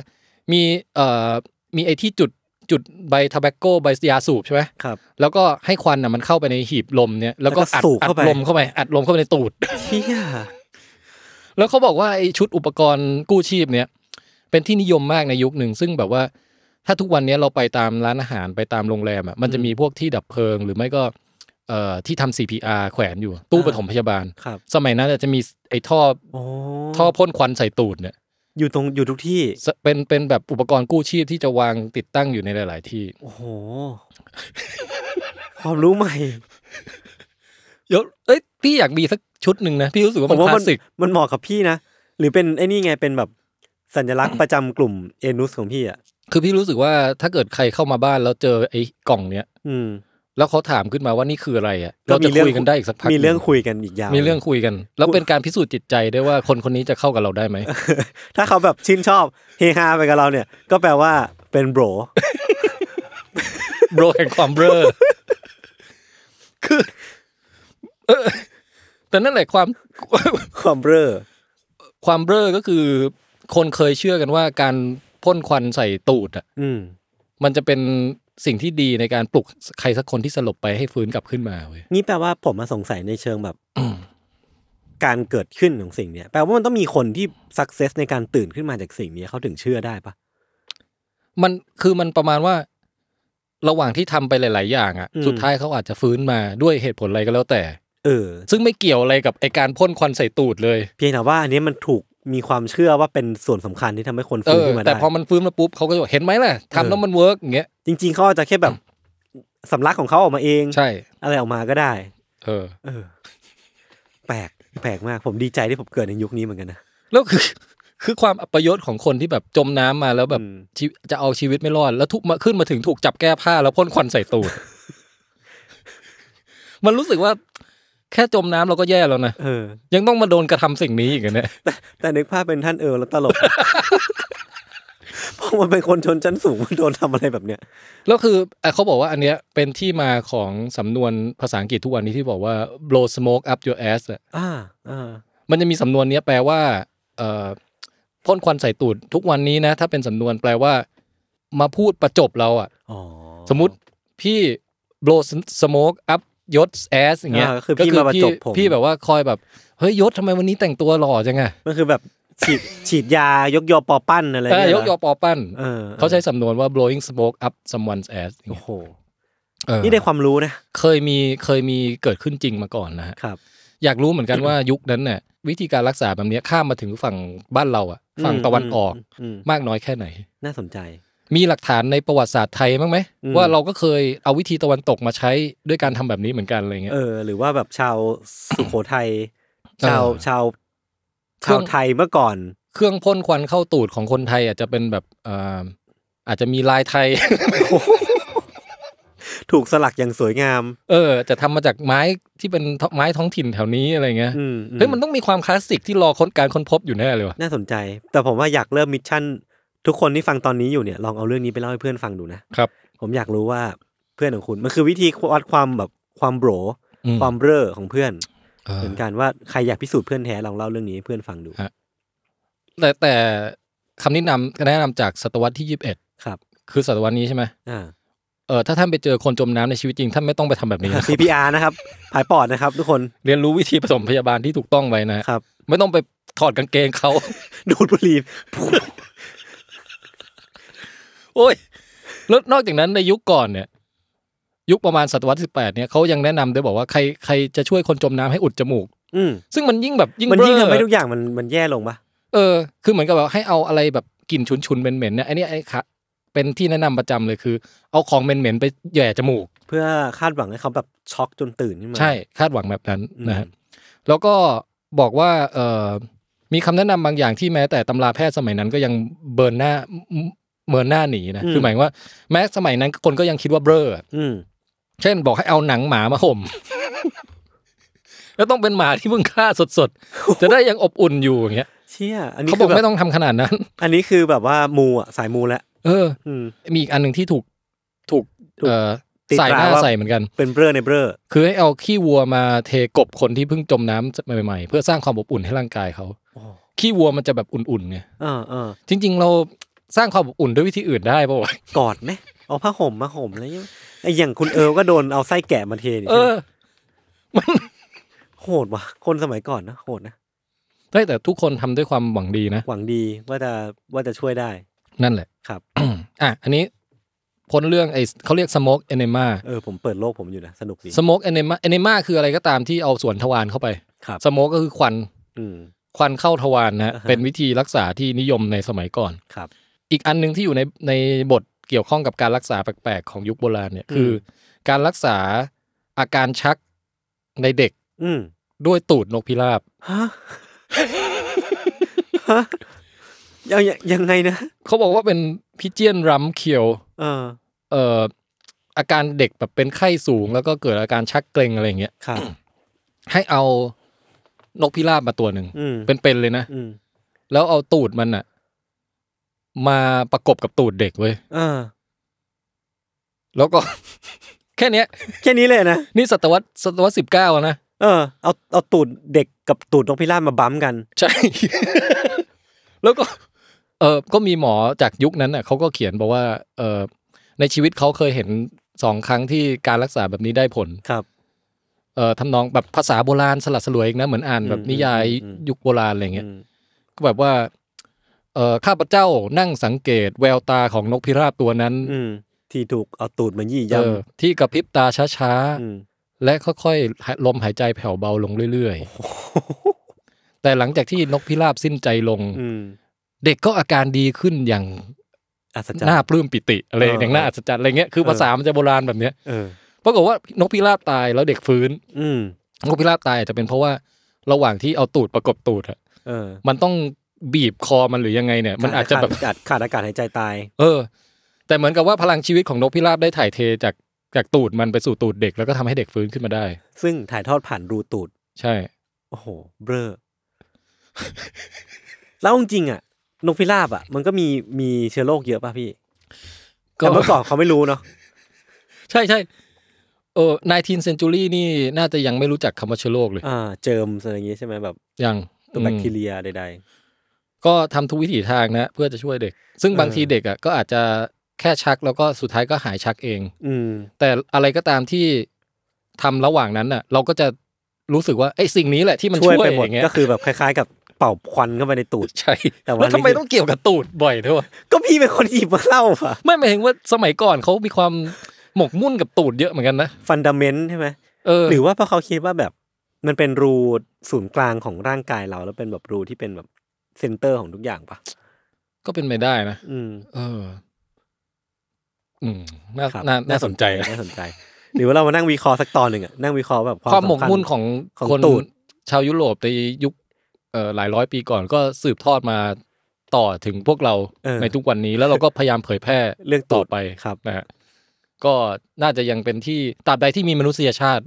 มีเอ่อมีไอที่จุดจุดใบทาเบโก้ใบยาสูบใช่ไหมครับ แล้วก็ให้ควันอ่ะมันเข้าไปในหีบลมเนี่ย แล้วก็อัดอัดลมเข้าไป อัดลมเข้าไปในตูดเชี่ยแล้วเขาบอกว่าไอชุดอุปกรณ์กู้ชีพ เนี่ยเป็นที่นิยมมากในยุคหนึ่งซึ่งแบบว่า ถ้าทุกวันนี้เราไปตามร้านอาหารไปตามโรงแรม อ่ะ มันจะมีพวกที่ดับเพลิงหรือไม่ก็ เอ่อที่ทำ CPR แขวนอยู่ตู้ปฐมพยาบาลครับ สมัยนั้นจะมีไอ้ท่อท่อพ่นควันใส่ตูดเนี่ย อยู่ตรงอยู่ทุกที่เป็นเป็นแบบอุปกรณ์กู้ชีพที่จะวางติดตั้งอยู่ในหลาย ๆ ที่โอ้โหความรู้ใหม่เยอะเอ้ยพี่อยากมีสักชุดหนึ่งนะพี่รู้สึกว่ามันคลาสสิกมันเหมาะกับพี่นะหรือเป็นไอ้นี่ไงเป็นแบบสัญลักษณ์ประจำกลุ่มเอนุสของพี่อ่ะคือพี่รู้สึกว่าถ้าเกิดใครเข้ามาบ้านแล้วเจอไอ้กล่อง เนี้ยอืม แล้วเขาถามขึ้นมาว่านี่คืออะไรอ่ะเราจะคุยกันได้อีกสักพักมีเรื่องคุยกันอีกยาวมีเรื่องคุยกันแล้วเป็นการพิสูจน์จิตใจได้ว่าคนคนนี้จะเข้ากับเราได้ไหมถ้าเขาแบบชื่นชอบ เฮฮาไปกับเราเนี่ยก็แปลว่า เป็นโบรโบรแห่งความเบ้อคือแต่นั่นแหละความความเบ้อความเบ้อก็คือคนเคยเชื่อกันว่าการพ่นควันใส่ตูดอ่ะมันจะเป็นสิ่งที่ดีในการปลุกใครสักคนที่สลบไปให้ฟื้นกลับขึ้นมาเว้ยนี่แปลว่าผมมาสงสัยในเชิงแบบการเกิดขึ้นของสิ่งเนี้ยแปลว่ามันต้องมีคนที่สักเซสในการตื่นขึ้นมาจากสิ่งนี้เขาถึงเชื่อได้ปะมันคือมันประมาณว่าระหว่างที่ทำไปหลาย ๆ อย่างอ่ะ สุดท้ายเขาอาจจะฟื้นมาด้วยเหตุผลอะไรก็แล้วแต่เออ ซึ่งไม่เกี่ยวอะไรกับไอการพ่นควันใส่ตูดเลยเพียงแต่ว่าอันนี้มันถูกมีความเชื่อว่าเป็นส่วนสำคัญที่ทำให้คนฟื้นขึ้นมาได้แต่พอมันฟื้นมาปุ๊บเขาก็จะเห็นไหมล่ะทำแล้วมันเวิร์กอย่างเงี้ย จริงๆเขาอาจะแค่แบบสำลักของเขาออกมาเองใช่อะไรออกมาก็ได้ เออ เออ แปลก แปลกมาก ผมดีใจที่ผมเกิดในยุคนี้เหมือนกันนะแล้ว คือคือความอัปยศของคนที่แบบจมน้ำมาแล้วแบบจะเอาชีวิตไม่รอดแล้วทุกมาขึ้นมาถึงถูกจับแก้ผ้า แล้วพ่นควันใส่ตูดมันรู้สึกว่าแค่จมน้ำเราก็แย่แล้วนะออยังต้องมาโดนกระทำสิ่งนี้อีกเนี่ย แต่นึกภาพเป็นท่านเออ แล้วตลก เพราะมันเป็นคนชนชั้นสูงโดนทำอะไรแบบเนี้ยแล้วคือเขาบอกว่าอันเนี้ยเป็นที่มาของสำนวนภาษาอังกฤษทุกวันนี้ที่บอกว่า blow smoke up your ass อ่ะอ่าอ่ามันจะมีสำนวนเนี้ยแปลว่า เอ่อพ่นควันใส่ตูด ทุกวันนี้นะ ถ้าเป็นสำนวนแปลว่า มาพูดประจบเราอ่ะสมมติพี่ blow smoke up ยศแอสอย่างเงี้ย ก็คือพี่มาประจบผมพี่แบบว่าคอยแบบ เฮ้ยยศทำไมวันนี้แต่งตัวหล่อจังไงมันคือแบบฉีดฉีดยายกยอปอปั้นอะไรเงี้ยยกยอปอปั้นเขาใช้สำนวนว่า blowing smoke up someone's ass โอ้โหนี่ได้ความรู้นะเคยมีเคยมีเกิดขึ้นจริงมาก่อนนะครับ อยากรู้เหมือนกันว่ายุคนั้นเนี่ยวิธีการรักษาแบบนี้ข้ามมาถึงฝั่งบ้านเราอะฝั่งตะวันออกมากน้อยแค่ไหน น่าสนใจมีหลักฐานในประวัติศาสตร์ไทยบ้างไหม ว่าเราก็เคยเอาวิธีตะวันตกมาใช้ ด้วยการทำแบบนี้เหมือนกันอะไรเงี้ยเออหรือว่าแบบชาวสุโขทัยชาวชาวชาวไทยเมื่อก่อน เครื่องพ่นควันเข้าตูดของคนไทยอาจจะเป็นแบบอาจจะมีลายไทย ถูกสลักอย่างสวยงาม เออจะทำมาจากไม้ที่เป็นไม้ท้องถิ่นแถวนี้อะไรเงี้ยเฮ้ยมันต้องมีความคลาสสิกที่รอค้นการค้นพบอยู่แน่เลยวะน่าสนใจ แต่ผมว่าอยากเริ่มมิชชั่นทุกคนที่ฟังตอนนี้อยู่เนี่ยลองเอาเรื่องนี้ไปเล่าให้เพื่อนฟังดูนะครับ ผมอยากรู้ว่าเพื่อนของคุณมันคือวิธีวัดความแบบความโบรความเบ้อของเพื่อนเหมือนกันว่าใครอยากพิสูจน์เพื่อนแท้ลองเล่าเรื่องนี้ให้เพื่อนฟังดู แต่แต่คำแนะนำแนะนำจากศตวรรษที่ยี่สิบเอ็ดครับ คือศตวรรษนี้ใช่ไหมอ่าเออถ้าท่านไปเจอคนจมน้ำในชีวิตจริงท่านไม่ต้องไปทำแบบนี้ CPR นะครับหายปอดนะครับ ทุกคนเรียนรู้วิธีผสมพยาบาลที่ถูกต้องไว้นะครับ ไม่ต้องไปถอดกางเกงเขาดูดบุหรี่โอ้ย แล้วนอกจากนั้นในยุคก่อนเนี่ยยุคประมาณศตวรรษที่แปดเนี่ยเขายังแนะนำด้วยบอกว่าใครใครจะช่วยคนจมน้ำให้อุดจมูก อืซึ่งมันยิ่งแบบยิ่งมันยิ่งทำให้ทุกอย่างมันมันแย่ลงปะเออ คือเหมือนกับแบบให้เอาอะไรแบบกลิ่นฉุนฉุนเหม็นเหม็นเนี่ยไอ้นี่ไอ้ค่ะเป็นที่แนะนำประจำเลยคือ เอาของเหม็นเหม็นไปแย่จมูก เพื่อคาดหวังให้เขาแบบช็อกจนตื่นขึ้นมาใช่คาดหวังแบบนั้นนะฮะแล้วก็บอกว่าเออมีคำแนะนำบางอย่างที่แม้แต่ตำราแพทย์สมัยนั้นก็ยังเบิร์นหน้าเมินหน้าหนีนะ คือหมายว่าแม้สมัยนั้นคนก็ยังคิดว่าเบ้อเช่นบอกให้เอาหนังหมามาห่มแล้วต้องเป็นหมาที่เพิ่งฆ่าสดๆจะได้ยังอบอุ่นอยู่อย่างเงี้ยเชี่ยอันนี้เขาบอกไม่ต้องทำขนาดนั้น อันนี้คือแบบว่ามูอ่ะสายมูแล้วเออมีอีกอันหนึ่งที่ถูกถูก เอ่อใส่หน้าใส่เหมือนกันเป็นเบ้อในเบ้อคือให้เอาขี้วัวมาเทกบคนที่เพิ่งจมน้ำใหม่ๆ เพื่อสร้างความอบอุ่นให้ร่างกายเขาขี้วัวมันจะแบบอุ่นๆไงจริงๆเราสร้างความอุ่นด้วยวิธีอื่นได้ป่าวกอดไหมเอาผ้าห่มมาห่มอะไรอย่างคุณเอิร์ก็โดนเอาไส้แกะมาเทเนี่เออมันโหดว่ะ คนสมัยก่อนนะโหดนะได้แต่ทุกคนทำด้วยความหวังดีนะ หวังดีว่าจะว่าจะช่วยได้ นั่นแหละครับอ่ะอันนี้พ้นเรื่องไอ้เขาเรียกสโมกเอนเนมาเออผมเปิดโลกผมอยู่นะ สนุกดีสโมกเอนเนมาเอนเนมาคืออะไรก็ตามที่เอาส่วนทวารเข้าไปครับสโมกก็คือควันควันเข้าทวารนะเป็นวิธีรักษาที่นิยมในสมัยก่อนครับอีกอันหนึ่งที่อยู่ในในบทเกี่ยวข้องกับการรักษาแปลกๆของยุคโบราณ เนี่ยคือ การรักษาอาการชักในเด็ก อืด้วยตูดนกพิราบฮะฮะยังยังไงนะเขาบอกว่าเป็นพิเจียนรัมเคียวเออ เอ่อ อาการเด็กแบบเป็นไข้สูง แล้วก็เกิดอาการชักเกร็งอะไรอย่างเงี้ยครับให้เอานกพิราบมาตัวหนึ่งเป็นๆเลยนะแล้วเอาตูดมันอ่ะมาประกบกับตูดเด็กเว้ยแล้วก็แค่เนี้ย แค่นี้เลยนะนี่ศตวรรษศตวรรษสิบเก้านะ เออเอาเอาตูดเด็กกับตูดนกพิราบมาบั๊มกัน ใช่ แล้วก็ เออก็มีหมอจากยุคนั้นอ่ะเขาก็เขียนบอกว่า เออในชีวิตเขาเคยเห็นสองครั้งที่การรักษาแบบนี้ได้ผลครับ เออทำนองแบบภาษาโบราณ สลัดสลวยนะเหมือนอ่านแบบนิยายยุคโบราณอะไรเงี้ย ก็แบบว่าเอ่อข้าพเจ้านั่งสังเกตแววตาของนกพิราบตัวนั้นที่ถูกเอาตูดมายี่ยำที่กระพริบตาช้าๆและค่อยๆลมหายใจแผ่วเบาลงเรื่อยๆ แต่หลังจากที่นกพิราบสิ้นใจลง เด็กก็อาการดีขึ้นอย่างน่าปลื้มปิติอะไรอย่างน่าอัศจรรย์อะไรเงี้ยคือภาษามันจะโบราณแบบเนี้ยปรากฏว่านกพิราบตายแล้วเด็กฟื้น อืนกพิราบตายอาจจะเป็นเพราะว่า ระหว่างที่เอาตูดประกบตูดอะมันต้องบีบคอมันหรือยังไงเนี่ย มันอาจจะแบบขาดอากาศหายใจตาย เออ แต่เหมือนกับว่าพลังชีวิตของนกพิราบได้ถ่ายเท จากจากตูดมันไปสู่ตูดเด็กแล้วก็ทำให้เด็กฟื้นขึ้นมาได้ ซึ่งถ่ายทอดผ่านรูตูด ใช่ โอ้โหเบ้อแล้วจริงอ่ะ นกพิราบอ่ะ มันก็มีมีเชื้อโรคเยอะป่ะพี่ ก็เมื่อก่อนเขาไม่รู้เนาะใช่ใช่เออไนทีนเซนจูรี่นี่น่าจะยังไม่รู้จักคำว่าเชื้อโรคเลย อ่าเจิมอะไรอย่างงี้ใช่ไหมแบบ ยังตัวแบคทีเรียใดก็ทำทุกวิถีทางนะ เพื่อจะช่วยเด็กซึ่งบางทีเด็กอ่ะก็อาจจะแค่ชักแล้วก็สุดท้ายก็หายชักเอง อืแต่อะไรก็ตามที่ทำระหว่างนั้นอ่ะ เราก็จะรู้สึกว่าไอ้สิ่งนี้แหละที่มันช่วยไปหมดก็คือแบบคล้ายๆกับเป่าควันเข้าไปในตูดใช่ แต่ว่าทำไมต้องเกี่ยวกับตูดบ่อยด้วยก็พี่เป็นคนหยิบมาเล่าอะไม่หมายถึงว่าสมัยก่อนเขามีความหมกมุ่นกับตูดเยอะเหมือนกันนะฟันดัมเมน์ใช่ไหมหรือว่าเพราะเขาคิดว่าแบบมันเป็นรูศูนย์กลางของร่างกายเราแล้วเป็นแบบรูที่เป็นแบบเซ็นเตอร์ของทุกอย่างปะก็เป็นไปได้นะอืมเออ อืมน่าน่าน่าสนใจนะ น่าสนใจ หรือว่าเรามานั่งวิเคราะห์สักตอนหนึ่งอะนั่งวิเคราะห์แบบ ความหมกมุ่นของคนตูดชาวยุโรปในยุคเอ่อหลายร้อยปีก่อน ก็สืบทอดมาต่อถึงพวกเราในทุกวันนี้ แล้วเราก็พยายามเผยแพร่เรื่องต่อไปครับนะฮะ ก็น่าจะยังเป็นที่ตราบใดที่มีมนุษยชาติ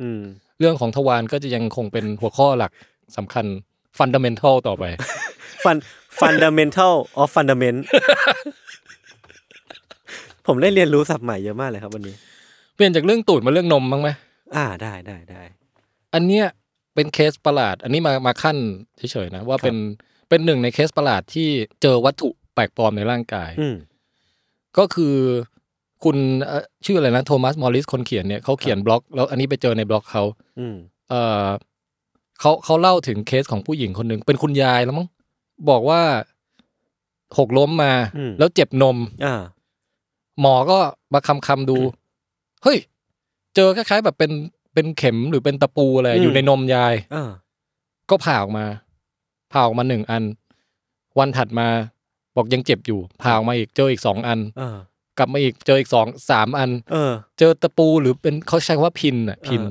เรื่องของทวารก็จะยังคงเป็นหัวข้อหลักสำคัญฟันดัมเ n นทัลต่อไปฟันฟันดเมนทัลออฟฟันเดเมนผมได้เรียนรู้ศัพท์ใหม่เยอะมากเลยครับ วันนี้ เปลี่ยนจากเรื่องตูดมาเรื่องนมบ้างไหม อ่าได้ได้ได้ อันเนี้ยเป็นเคสประหลาด อันนี้มา มาขั้นเฉยๆนะ ว่าเป็น เป็นหนึ่งในเคสประหลาดที่เจอวัตถุแปลกปลอมในร่างกาย ก็คือคุณชื่ออะไรนะ โทมัส มอริส คนเขียนเนี่ยเขาเขียนบล็อก แล้วอันนี้ไปเจอในบล็อกเขา เขาเขาเล่าถึงเคสของผู้หญิงคนหนึ่งเป็นคุณยายแล้วมั้งบอกว่าหกล้มมาแล้วเจ็บนมอหมอก็มาคำคำดูเฮ้ย เจอคล้าย ๆแบบเป็นเป็นเข็มหรือเป็นตะปูอะไรอยู่ในนมยายก็ผ่าออกมา ผ่าออกมาหนึ่งอัน วันถัดมา บอกยังเจ็บอยู่ ผ่าออกมาอีก เจออีกสองอันกลับมาอีกเจออีกสองสามอันเจอตะปูหรือเป็นเขาใช้ว่าพินอ่ะพิน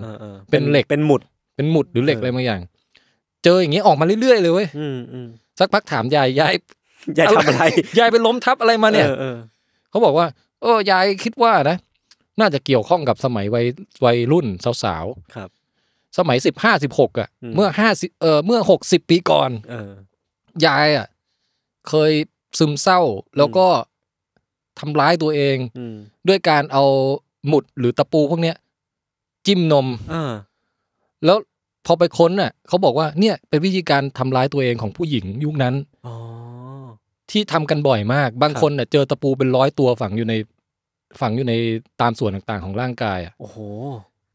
เป็นเหล็กเป็นหมุด เป็นหมุดหรือเหล็กอะไรบางอย่าง เจออย่างนี้ออกมาเรื่อยๆเลยเว้ยสักพักถามยายยายยายทำอะไรยายไปล้มทับอะไรมาเนี่ยเขาบอกว่า เออยายคิดว่านะน่าจะเกี่ยวข้องกับสมัยวัยวัยรุ่นสาวๆครับ สมัยสิบห้าสิบหกอ่ะเมื่อห้าสิเออเมื่อหกสิบปีก่อนยายอ่ะ เคยซึมเศร้า แล้วก็ทำร้ายตัวเองด้วยการเอาหมุดหรือตะปูพวกเนี้ย จิ้มนมแล้วพอไปค้นน่ะ เขาบอกว่าเนี่ยเป็นวิธีการทำร้ายตัวเองของผู้หญิง ยุคนั้นที่ทำกันบ่อยมากบางคนเน่ยเจอตะปูเป็นร้อยตัวฝังอยู่ในฝังอยู่ในตามส่วนต่างๆ ของร่างกายอ่ะโอ้โห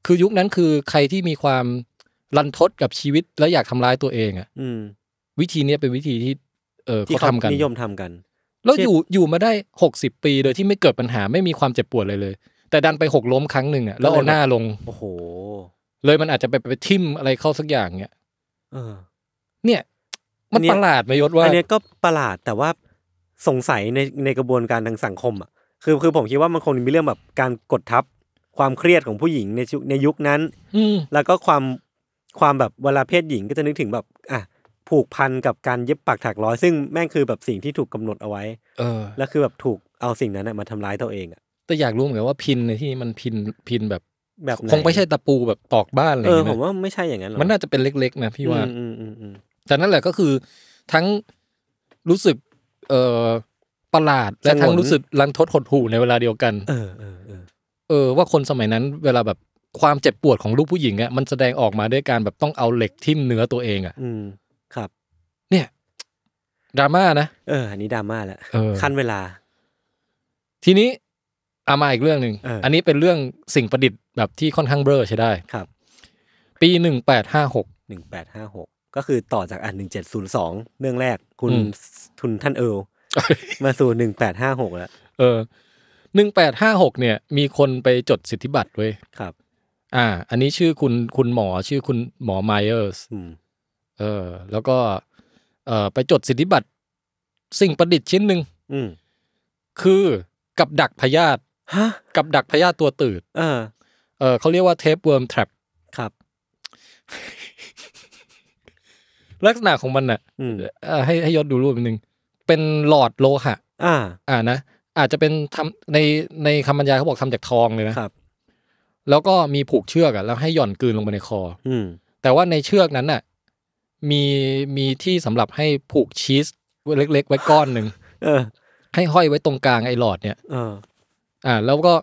คือยุคนั้นคือใครที่มีความรันทดกับชีวิตและอยากทำร้ายตัวเองอ่ะวิธีนี้เป็นวิธีที่เออเขาทำกันนิยมทำกัน แล้วอยู่อยู่มาได้หกสิบปีโดยที่ไม่เกิดปัญหา ไม่มีความเจ็บปวดเลยเลยแต่ดันไปหกล้มครั้งหนึ่งอ่ะแล้วเอาหน้าลงโอ้โหเลยมันอาจจะไปไปทิมอะไรเข้าสักอย่าง เนี่ยเออ เนี่ย มันประหลาดไหมยศว่า อันนี้ก็ประหลาดแต่ว่าสงสัยในในกระบวนการทางสังคมอ่ะ คือคือผมคิดว่ามันคงมีเรื่องแบบการกดทับความเครียดของผู้หญิงในในยุคนั้น อืแล้วก็ความความแบบเวลาเพศหญิงก็จะนึกถึงแบบ อ่ะผูกพันกับการเย็บปักถักร้อยซึ่งแม่งคือแบบสิ่งที่ถูกกาหนดเอาไว้เออแล้วคือแบบถูกเอาสิ่งนั้นมาทำร้ายตัวเองอ่ะแต่อยากรู้เหมือนกันว่าพินในที่มันพินพินแบบแบบคงไม่ใช่ตะปูแบบตอกบ้านอะไรเออผมว่าไม่ใช่อย่างนั้นหรอกมันน่าจะเป็นเล็ก ๆนะพี่ว่าแต่นั่นแหละก็คือทั้งรู้สึก เอ่อประหลาด และทั้งรู้สึกรังทดหดหู่ในเวลาเดียวกัน เออเออเออ ว่าคนสมัยนั้น เวลาแบบความเจ็บปวดของลูกผู้หญิงอ่ะมันแสดงออกมาด้วยการแบบต้องเอาเหล็กทิ่มเนื้อตัวเองอ่ะอืมครับ เนี่ยดราม่านะ เออ อันนี้ดราม่าแหละขั้นเวลา ทีนี้อามาอีกเรื่องหนึ่งอันนี้เป็นเรื่องสิ่งประดิษฐ์แบบที่ค่อนข้างเบ้อใช่ได้ ครับ ปีหนึ่งแปดห้าหหกนึ่งแปดห้าหก ก็คือต่อจากอันหนึ่งเจ็ดศูนย์สองเรื่องแรก คุณทุนท่านเอิร์ลมาสู่หนึ่งแปดห้าหกแล้ว เออหหนึ่งแปด้าหกเนี่ย มีคนไปจดสิทธิบัตรไว้ยครับ อ่า อันนี้ชื่อคุณคุณหมอชื่อคุณหมอไมเออร์สเออ แล้วก็ เออไปจดสิทธิบัตรสิ่งประดิษฐ์ชิ้นหนึ่ง อืม คือกับดักพยาธิฮะกับดักพยาตัวตืดเออเออเขาเรียกว่าเทปเวิร์มแทรปครับ ลักษณะของมันน่ะให้ให้ยศดูรูปนนึงเป็นหลอดโลหะอ่า อ่านะอาจจะเป็นทำในในคำบรรยายเขาบอกทำจากทองเลยนะครับ แล้วก็มีผูกเชือกอะแล้ว ให้หย่อนกลืนลงไปในคอ อืมแต่ว่าในเชือกนั้นน่ะ มีมีที่สำหรับให้ผูกชีสเล็กๆไว้ก้อนหนึ่งให้ห้อยไว้ตรงกลางไอ้หลอดเนี่ยเอ่า แล้วก็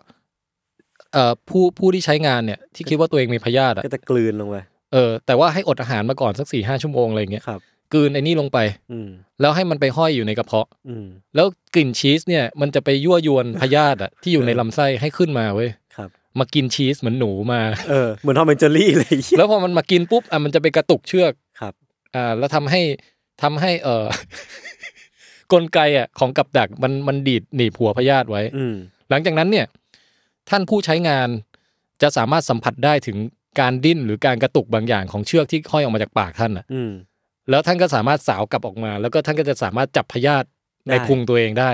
เอ่อผู้ผู้ที่ใช้งานเนี่ย ที่คิดว่าตัวเองมีพยาธิอ่ะก็จะกลืนลงไปเออแต่ว่าให้อดอาหารมาก่อนสักสี่ห้าชั่วโมงอะไรเงี้ยครับ กลืนไอ้นี่ลงไป อืแล้วให้มันไปห้อยอยู่ในกระเพาะ อืแล้วกลิ่นชีส เนี่ย มันจะไปยั่วยวนพยาธิอ่ะที่อยู่ในลำไส้ให้ขึ้นมาเว้ยครับ มากินชีสเหมือนหนูมาเออเหมือนทอมแอนเจอรี่เลยแล้วพอมันมากินปุ๊บอ่ะมันจะไปกระตุกเชือกครับอ่าแล้วทำให้ทำให้ เอ่อกลไกอ่ะ ของกับดักมันมันดีดหนีบหัวพยาธิไว้ อืหลังจากนั้นเนี่ย ท่านผู้ใช้งานจะสามารถสัมผัสได้ถึงการดิ้นหรือการกระตุกบางอย่างของเชือกที่ห้อยออกมาจากปากท่านอ่ะแล้วท่านก็สามารถสาวกลับออกมา แล้วก็ท่านก็จะสามารถจับพยาธิในพุงตัวเองได้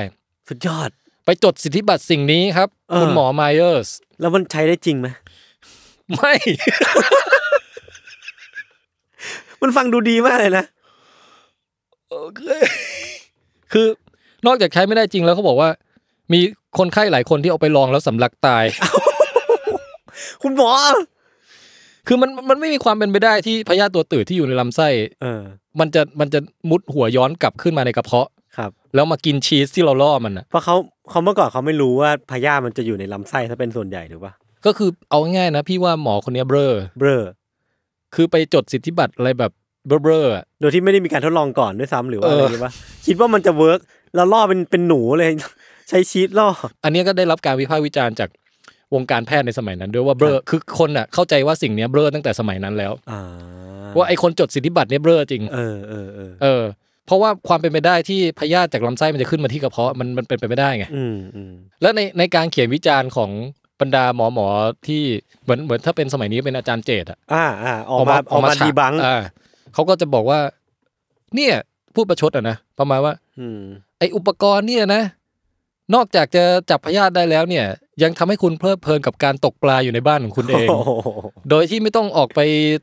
สุดยอด ไปจดสิทธิบัตรสิ่งนี้ครับคุณหมอไมเออร์สแล้วมันใช้ได้จริงไหมไม่มันฟังดูดีมากเลยนะคือ นอกจากใช้ไม่ได้จริงแล้วเขาบอกว่ามีคนไข้หลายคนที่เอาไปลองแล้วสำลักตาย คุณหมอ คือมันมันไม่มีความเป็นไปได้ที่พยาธิตัวตื่นที่อยู่ในลำไส้ เออ มันจะมันจะมุดหัวย้อนกลับขึ้นมาในกระเพาะ ครับ แล้วมากินชีสที่เราล่อมันนะเพราะเขาเขาเมื่อก่อนเขาไม่รู้ว่าพยาธิมันจะอยู่ในลำไส้ถ้าเป็นส่วนใหญ่ถูกปะก็คือเอาง่ายๆนะ พี่ว่าหมอคนนี้เบ้อเบ้อคือไปจดสิทธิบัตรอะไรแบบเบ้อเ้อโดยที่ไม่ได้มีการทดลองก่อนด้วยซ้ำหรือว่าออะไรอย่างเงี้ยปะคิดว่ามันจะเวิร์กแล้วล่อเป็นเป็นหนูเลยใช้ชีตล่อ อันนี้ก็ได้รับการวิพากษ์วิจารณ์จากวงการแพทย์ในสมัยนั้นด้วยว่าเบลอคือคนอ่ะเข้าใจว่าสิ่งนี้เบลอตั้งแต่สมัยนั้นแล้วว่าไอคนจดสิทธิบัตรเนี่ยเบลอจริงเออเออเออ เพราะว่าความเป็นไปได้ที่พยาธิจากลำไส้มันจะขึ้นมาที่กระเพาะมันมันเป็นไปไม่ได้ไงแล้วในในการเขียนวิจารณ์ของบรรดาหมอหมอที่เหมือนเหมือนถ้าเป็นสมัยนี้เป็นอาจารย์เจตอ่ะอ่าอ่าออกมาออกมาดีบังอ่าเขาก็จะบอกว่า เนี่ยพูดประชดอ่ะนะประมาณว่า อืมไออุปกรณ์เนี่ยนะนอกจากจะจับพยาธิได้แล้วเนี่ย ยังทำให้คุณเพลิดเพลินกับการตกปลาอยู่ในบ้านของคุณเอง โดยที่ไม่ต้องออกไป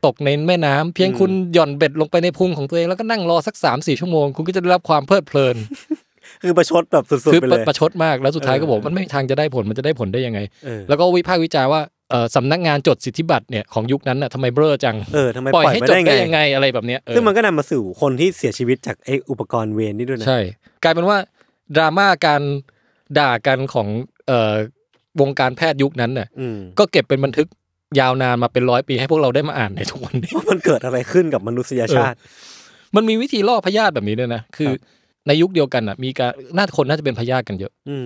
ตกในแม่น้ำ เพียงคุณหย่อนเบ็ดลงไปในพุงของตัวเองแล้วก็นั่งรอสักสามสี่ชั่วโมงคุณก็จะได้รับความเพลิดเพลิน คือประชดแบบสุดๆไปเลยคือประชดมากแล้วสุดท้ายก็บอกมันไม่มีทางจะได้ผลมันจะได้ผลได้ยังไงแล้วก็วิพากษ์วิจารว่าสำนักงานจดสิทธิบัตรเนี่ยของยุคนั้นน่ะทำไมเบลอจังเออทำไมปล่อยให้จดได้ยังไงอะไรแบบเนี้ยซึ่งมันก็นำมาสู่คนที่เสียชีวิตจากไออุปกรณ์เวรนี่ด้วยนะใช่กลายเป็นว่าดราม่าการด่ากันของเออวงการแพทย์ยุคนั้นเนี่ยก็เก็บเป็นบันทึกยาวนานมาเป็นร้อยปี ให้พวกเราได้มาอ่านในทุกวันนี้ว่ามันเกิดอะไรขึ้นกับมนุษยชาติ มันมีวิธีล่อพยาธิแบบนี้ด้วยนะ คือ ในยุคเดียวกันอ่ะมีการน่าคนน่าจะเป็นพยาธิกันเยอะ อื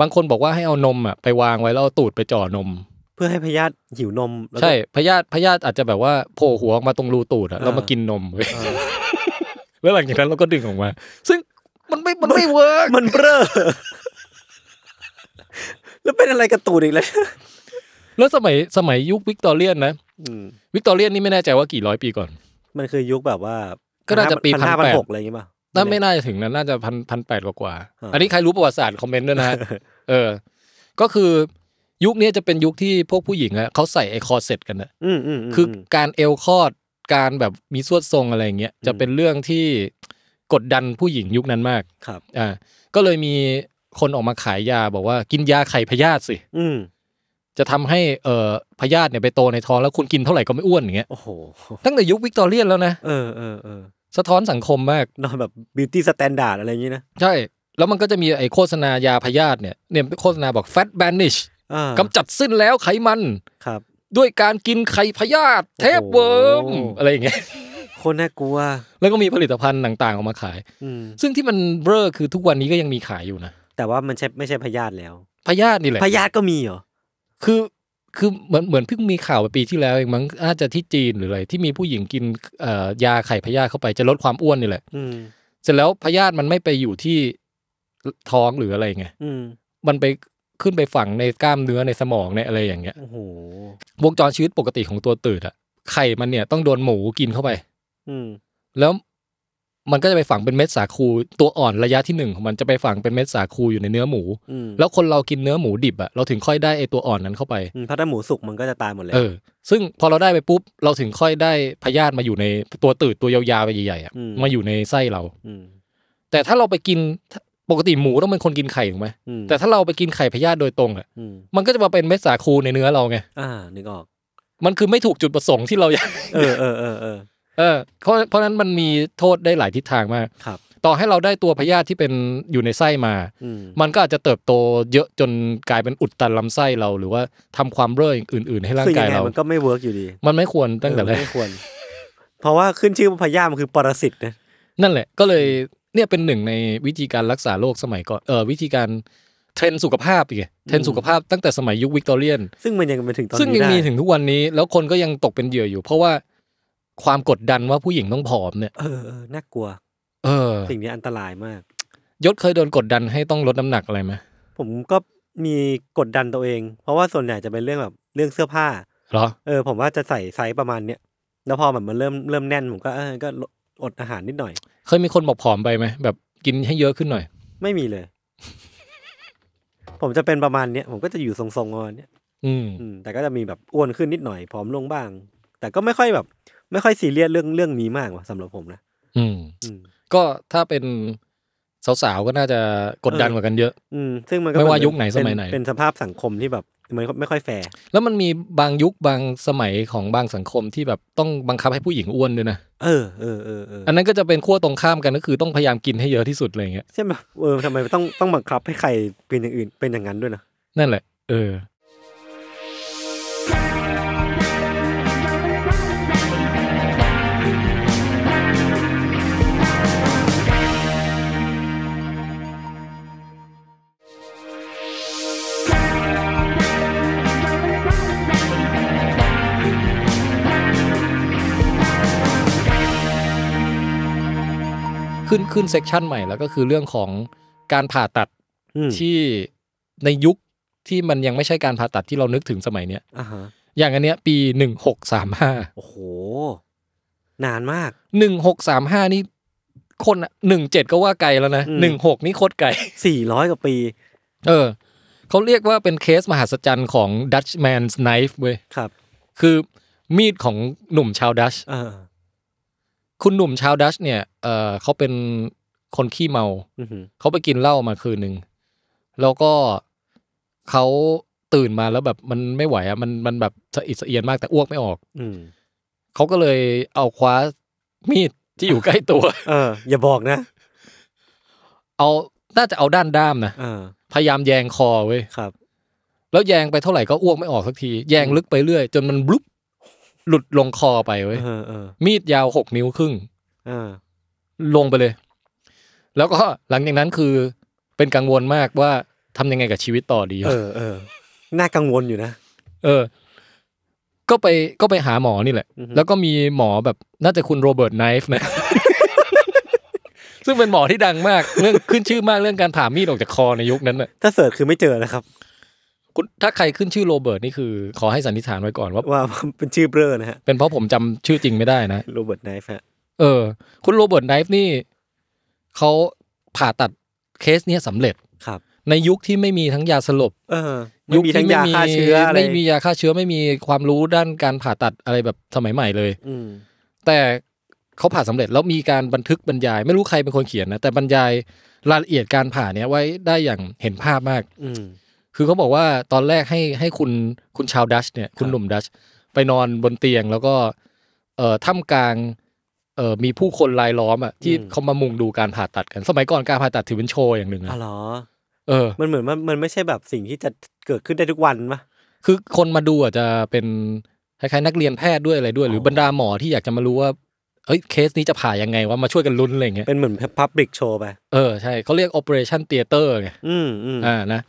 บางคนบอกว่าให้เอานมอ่ะไปวางไว้แล้วตูดไปจ่อนม เพื่อให้พยาธิหิวนมใช่พยาธิพยาธิอาจจะแบบว่าโผล่หัวออกมาตรงรูตูดอ่ะเรามากินนมเว้ยแล้วหลังจากนั้นเราก็ดึงออกมาซึ่งมันไม่มันไม่เวิร์กมันเบ้อแล้วเป็นอะไรกระตูดอีกแล้วแล้วสมัยสมัยยุควิกตอเรียนนะวิกตอเรียนนี่ไม่แน่ใจว่ากี่ร้อยปีก่อน มันคือยุคแบบว่า ก็น่าจะปีพันแปดอะไรอย่างเงี้ยป่ะน่าไม่น่าจะถึงนั้น น่าจะพันพันแปดกว่า อันนี้ใครรู้ประวัติศาสตร์คอมเมนต์ด้วยนะเออ ก็คือยุคนี้จะเป็นยุคที่พวกผู้หญิงอะเขาใส่ไอคอเซ็ตกันอะคือการเอลคอด การแบบมีสวดทรงอะไรเงี้ยจะเป็นเรื่องที่กดดันผู้หญิงยุคนั้นมาก ครับ อ่า ก็เลยมีคนออกมาขายยาบอกว่ากินยาไข่พยาธิสิจะทำให้เอ่อพยาธิเนี่ยไปโตในท้องแล้วคุณกินเท่าไหร่ก็ไม่อ้วนอย่างเงี้ยโอ้โหตั้งแต่ยุควิกตอเรียนแล้วนะเออเออเออสะท้อนสังคมมาก นอนแบบบิวตี้สแตนดาร์ดอะไรอย่างงี้นะ ใช่ แล้วมันก็จะมีไอ้โฆษณายาพยาธิเนี่ย เนี่ยโฆษณาบอกแฟตแบนิช h กำจัดสิ้นแล้วไขมัน ครับ ด้วยการกินไข่พยาธิเทปเวิร์มอะไรอย่างเงี้ยคนน่ากลัวแล้วก็มีผลิตภัณฑ์ต่าง ๆออกมาขายซึ่งที่มันเบ้อคือทุกวันนี้ก็ยังมีขายอยู่นะแต่ว่ามันใช่ไม่ใช่พยาธิแล้วพยาธินี่แหละพยาธิก็มีเหรอคือคือเหมือนเหมือนเพิ่งมีข่าวไปปีที่แล้วเองมั้ง อาจจะที่จีนหรืออะไรที่มีผู้หญิงกินยาไข่พยาธิเข้าไปจะลดความอ้วนนี่แหละเสร็จแล้วพยาธิมันไม่ไปอยู่ที่ท้องหรืออะไรไงมันไปขึ้นไปฝังในกล้ามเนื้อในสมองในอะไรอย่างเงี้ยโอ้โหวงจรชีวิตปกติของตัวตืดอะไข่มันเนี่ยต้องโดนหมูกินเข้าไป อืแล้วมันก็จะไปฝังเป็นเม็ดสาคูตัวอ่อนระยะที่หนึ่งของมันจะไปฝังเป็นเม็ดสาคูอยู่ในเนื้อหมูแล้วคนเรากินเนื้อหมูดิบอะเราถึงค่อยได้ไอตัวอ่อนนั้นเข้าไปพราะถ้หมูสุกมันก็จะตายหมดเลยเออซึ่งพอเราได้ไปปุ๊บเราถึงค่อยได้พยาธิมาอยู่ในตัวตืดตัวยาวๆไปใหญ่ๆอะมาอยู่ในไส้เราแต่ถ้าเราไปกินปกติหมูต้องเป็นคนกินไข่ถูกไหมแต่ถ้าเราไปกินไข่พยาธิโดยตรงอะมันก็จะมาเป็นเม็ดสาคูในเนื้อเราไงอ่านึกออกมันคือไม่ถูกจุดประสงค์ที่เราอยากเออเออเออเออเพราะเพราะนั้นมันมีโทษได้หลายทิศทางมากครับ ต่อให้เราได้ตัวพยาธิที่เป็นอยู่ในไส้มา มันก็อาจจะเติบโตเยอะจนกลายเป็นอุดตันลำไส้เราหรือว่าทำความเร่ออื่น ๆ ให้ร่างกายเรามันก็ไม่เวิร์กอยู่ดีมันไม่ควรตั้งแต่แรกไม่ควร เพราะว่าขึ้นชื่อพยาธิมันคือปรสิตนะนั่นแหละก็เลยเนี่ยเป็นหนึ่งในวิธีการรักษาโรคสมัยก่อนเออวิธีการเทรนสุขภาพอีกเทรนสุขภาพตั้งแต่สมัยยุควิกตอเรียนซึ่งมันยังไปถึงตอนนี้ซึ่งยังมีถึงทุกวันนี้แล้วคนก็ยังตกเป็นเหยื่ออยู่ เพราะว่าความกดดันว่าผู้หญิงต้องผอมเนี่ย เออเออน่ากลัว เออ สิ่งนี้อันตรายมาก ยศเคยโดนกดดันให้ต้องลดน้ำหนักอะไรไหมผมก็มีกดดันตัวเอง เพราะว่าส่วนใหญ่จะเป็นเรื่องแบบเรื่องเสื้อผ้า เหรอ เออ ผมว่าจะใส่ไซส์ประมาณเนี้ย แล้วพอแบบมันเริ่มเริ่มแน่น ผมก็เออ ก็อดอาหารนิดหน่อย เคยมีคนบอกผอมไปไหม แบบกินให้เยอะขึ้นหน่อย ไม่มีเลย ผมจะเป็นประมาณเนี้ย ผมก็จะอยู่ทรงๆประมาณเนี้ย อืม แต่ก็จะมีแบบอ้วนขึ้นนิดหน่อย ผอมลงบ้าง แต่ก็ไม่ค่อยแบบไม่ค่อยซีเรียสเรื่องเรื่องนี้มากว่ะสำหรับผมนะอืมก็ถ้าเป็นสาวๆก็น่าจะกดดันกว่ากันเยอะอืมซึ่งมันก็ไม่ว่ายุคไหนสมัยไหน เป็นสภาพสังคมที่แบบมันไม่ค่อยแฟร์แล้วมันมีบางยุคบางสมัยของบางสังคมที่แบบต้องบังคับให้ผู้หญิงอ้วนด้วยนะเออเออเอออันนั้นก็จะเป็นขั้วตรงข้ามกันก็คือต้องพยายามกินให้เยอะที่สุดอะไรเงี้ยใช่ไหมเออทำไมต้องต้องบังคับให้ใครเป็นอย่างอื่นเป็นอย่างนั้นด้วยนะนั่นแหละ เออขึ้นขึ้นเซกชันใหม่แล้วก็คือเรื่องของการผ่าตัด ที่ในยุคที่มันยังไม่ใช่การผ่าตัดที่เรานึกถึงสมัยเนี้ยอย่างอันเนี้ย ปีหนึ่งหกสามห้าโอ้โห นานมากหนึ่งหกสามห้านี่คนหนึ่งเจ็ดก็ว่าไกลแล้วนะหนึ่งหกนี่โคตรไกลสี่ร้อยกว่าปี เออ เขาเรียกว่าเป็นเคสมหัศจรรย์ของดัชแมนส n s k n เว้ยครับ คือมีดของหนุ่มชาวดัชคุณหนุ่มชาวดัชเนี่ยเออเขาเป็นคนขี้เมาเขาไปกินเหล้ามาคืนหนึ่ง แล้วก็เขาตื่นมาแล้วแบบมันไม่ไหวอ่ะมันมันแบบสะอิดสะเอียนมากแต่อ้วกไม่ออก อืเขาก็เลยเอาคว้ามีดที่อยู่ใกล้ตัว เออ อย่าบอกนะ เอาน่าจะเอาด้านด้ามนะพยายามแยงคอเว้ย ครับ แล้วแยงไปเท่าไหร่ก็อ้วกไม่ออกสักที แยงลึกไปเรื่อย จนมันบลุ๊บหลุดลงคอไปเว้ย มีดยาวหกนิ้วครึ่งลงไปเลย แล้วก็หลังจากนั้นคือ เป็นกังวลมากว่าทำยังไงกับชีวิตต่อดี เออ เออน่ากังวลอยู่นะ เออ ก็ไปก็ไปหาหมอนี่แหละ แล้วก็มีหมอแบบ น่าจะคุณโรเบิร์ตไนฟ์นะ ซึ่งเป็นหมอที่ดังมากเรื่องขึ้นชื่อมากเรื่องการผ่ามีดออกจากคอในยุคนั้นน่ะถ้าเสิร์ชคือไม่เจอนะครับถ้าใครขึ้นชื่อโรเบิร์ตนี่คือ ขอให้สันนิษฐานไว้ก่อน ว่าว่า เป็นชื่อเบล์นะฮะเป็นเพราะผมจำชื่อจริงไม่ได้นะ โรเบิร์ตไนฟ์ฮะเออ คุณโรเบิร์ตไนฟ์นี่ เขาผ่าตัดเคสเนี้ยสาเร็จครับ ในยุคที่ไม่มีทั้งยาสลบยุคที่ไม่มีาฆ่เชื้อไม่มียาฆ่าเชื้อไม่มีความรู้ด้านการผ่าตัดอะไรแบบสมัยใหม่เลยอืแต่เขาผ่าสำเร็จแล้วมีการบันทึกบรรยาย ไม่รู้ใครเป็นคนเขียนนะแต่บรรยายรายละเอียดการผ่าเนี้ยไว้ได้อย่างเห็นภาพมาก อืคือเขาบอกว่าตอนแรกให้ให้คุณคุณชาวดัชเนี่ยคุณหนุ่มดัช ไปนอนบนเตียง แล้วก็ เอ่อท่ามกลางเอ่อมีผู้คนรายล้อมอ่ะที่เขามามุงดูการผ่าตัดกัน สมัยก่อนการผ่าตัดถือเป็นโชว์อย่างหนึ่งอ๋อเหรอเออ มันเหมือนมันมันไม่ใช่แบบสิ่งที่จะเกิดขึ้นได้ทุกวันปะคือคนมาดูอ่ะจะเป็นคล้ายๆนักเรียนแพทย์ด้วยอะไรด้วยหรือบรรดาหมอที่อยากจะมารู้ว่า เอ้ยเคสนี้จะผ่ายังไงว่ามาช่วยกันลุ้นอะไรเงี้ยเป็นเหมือนพับลิกโชว์ไปเออใช่เขาเรียกโอเปอเรชั่นเตียเตอร์ไงอืมอ่านะ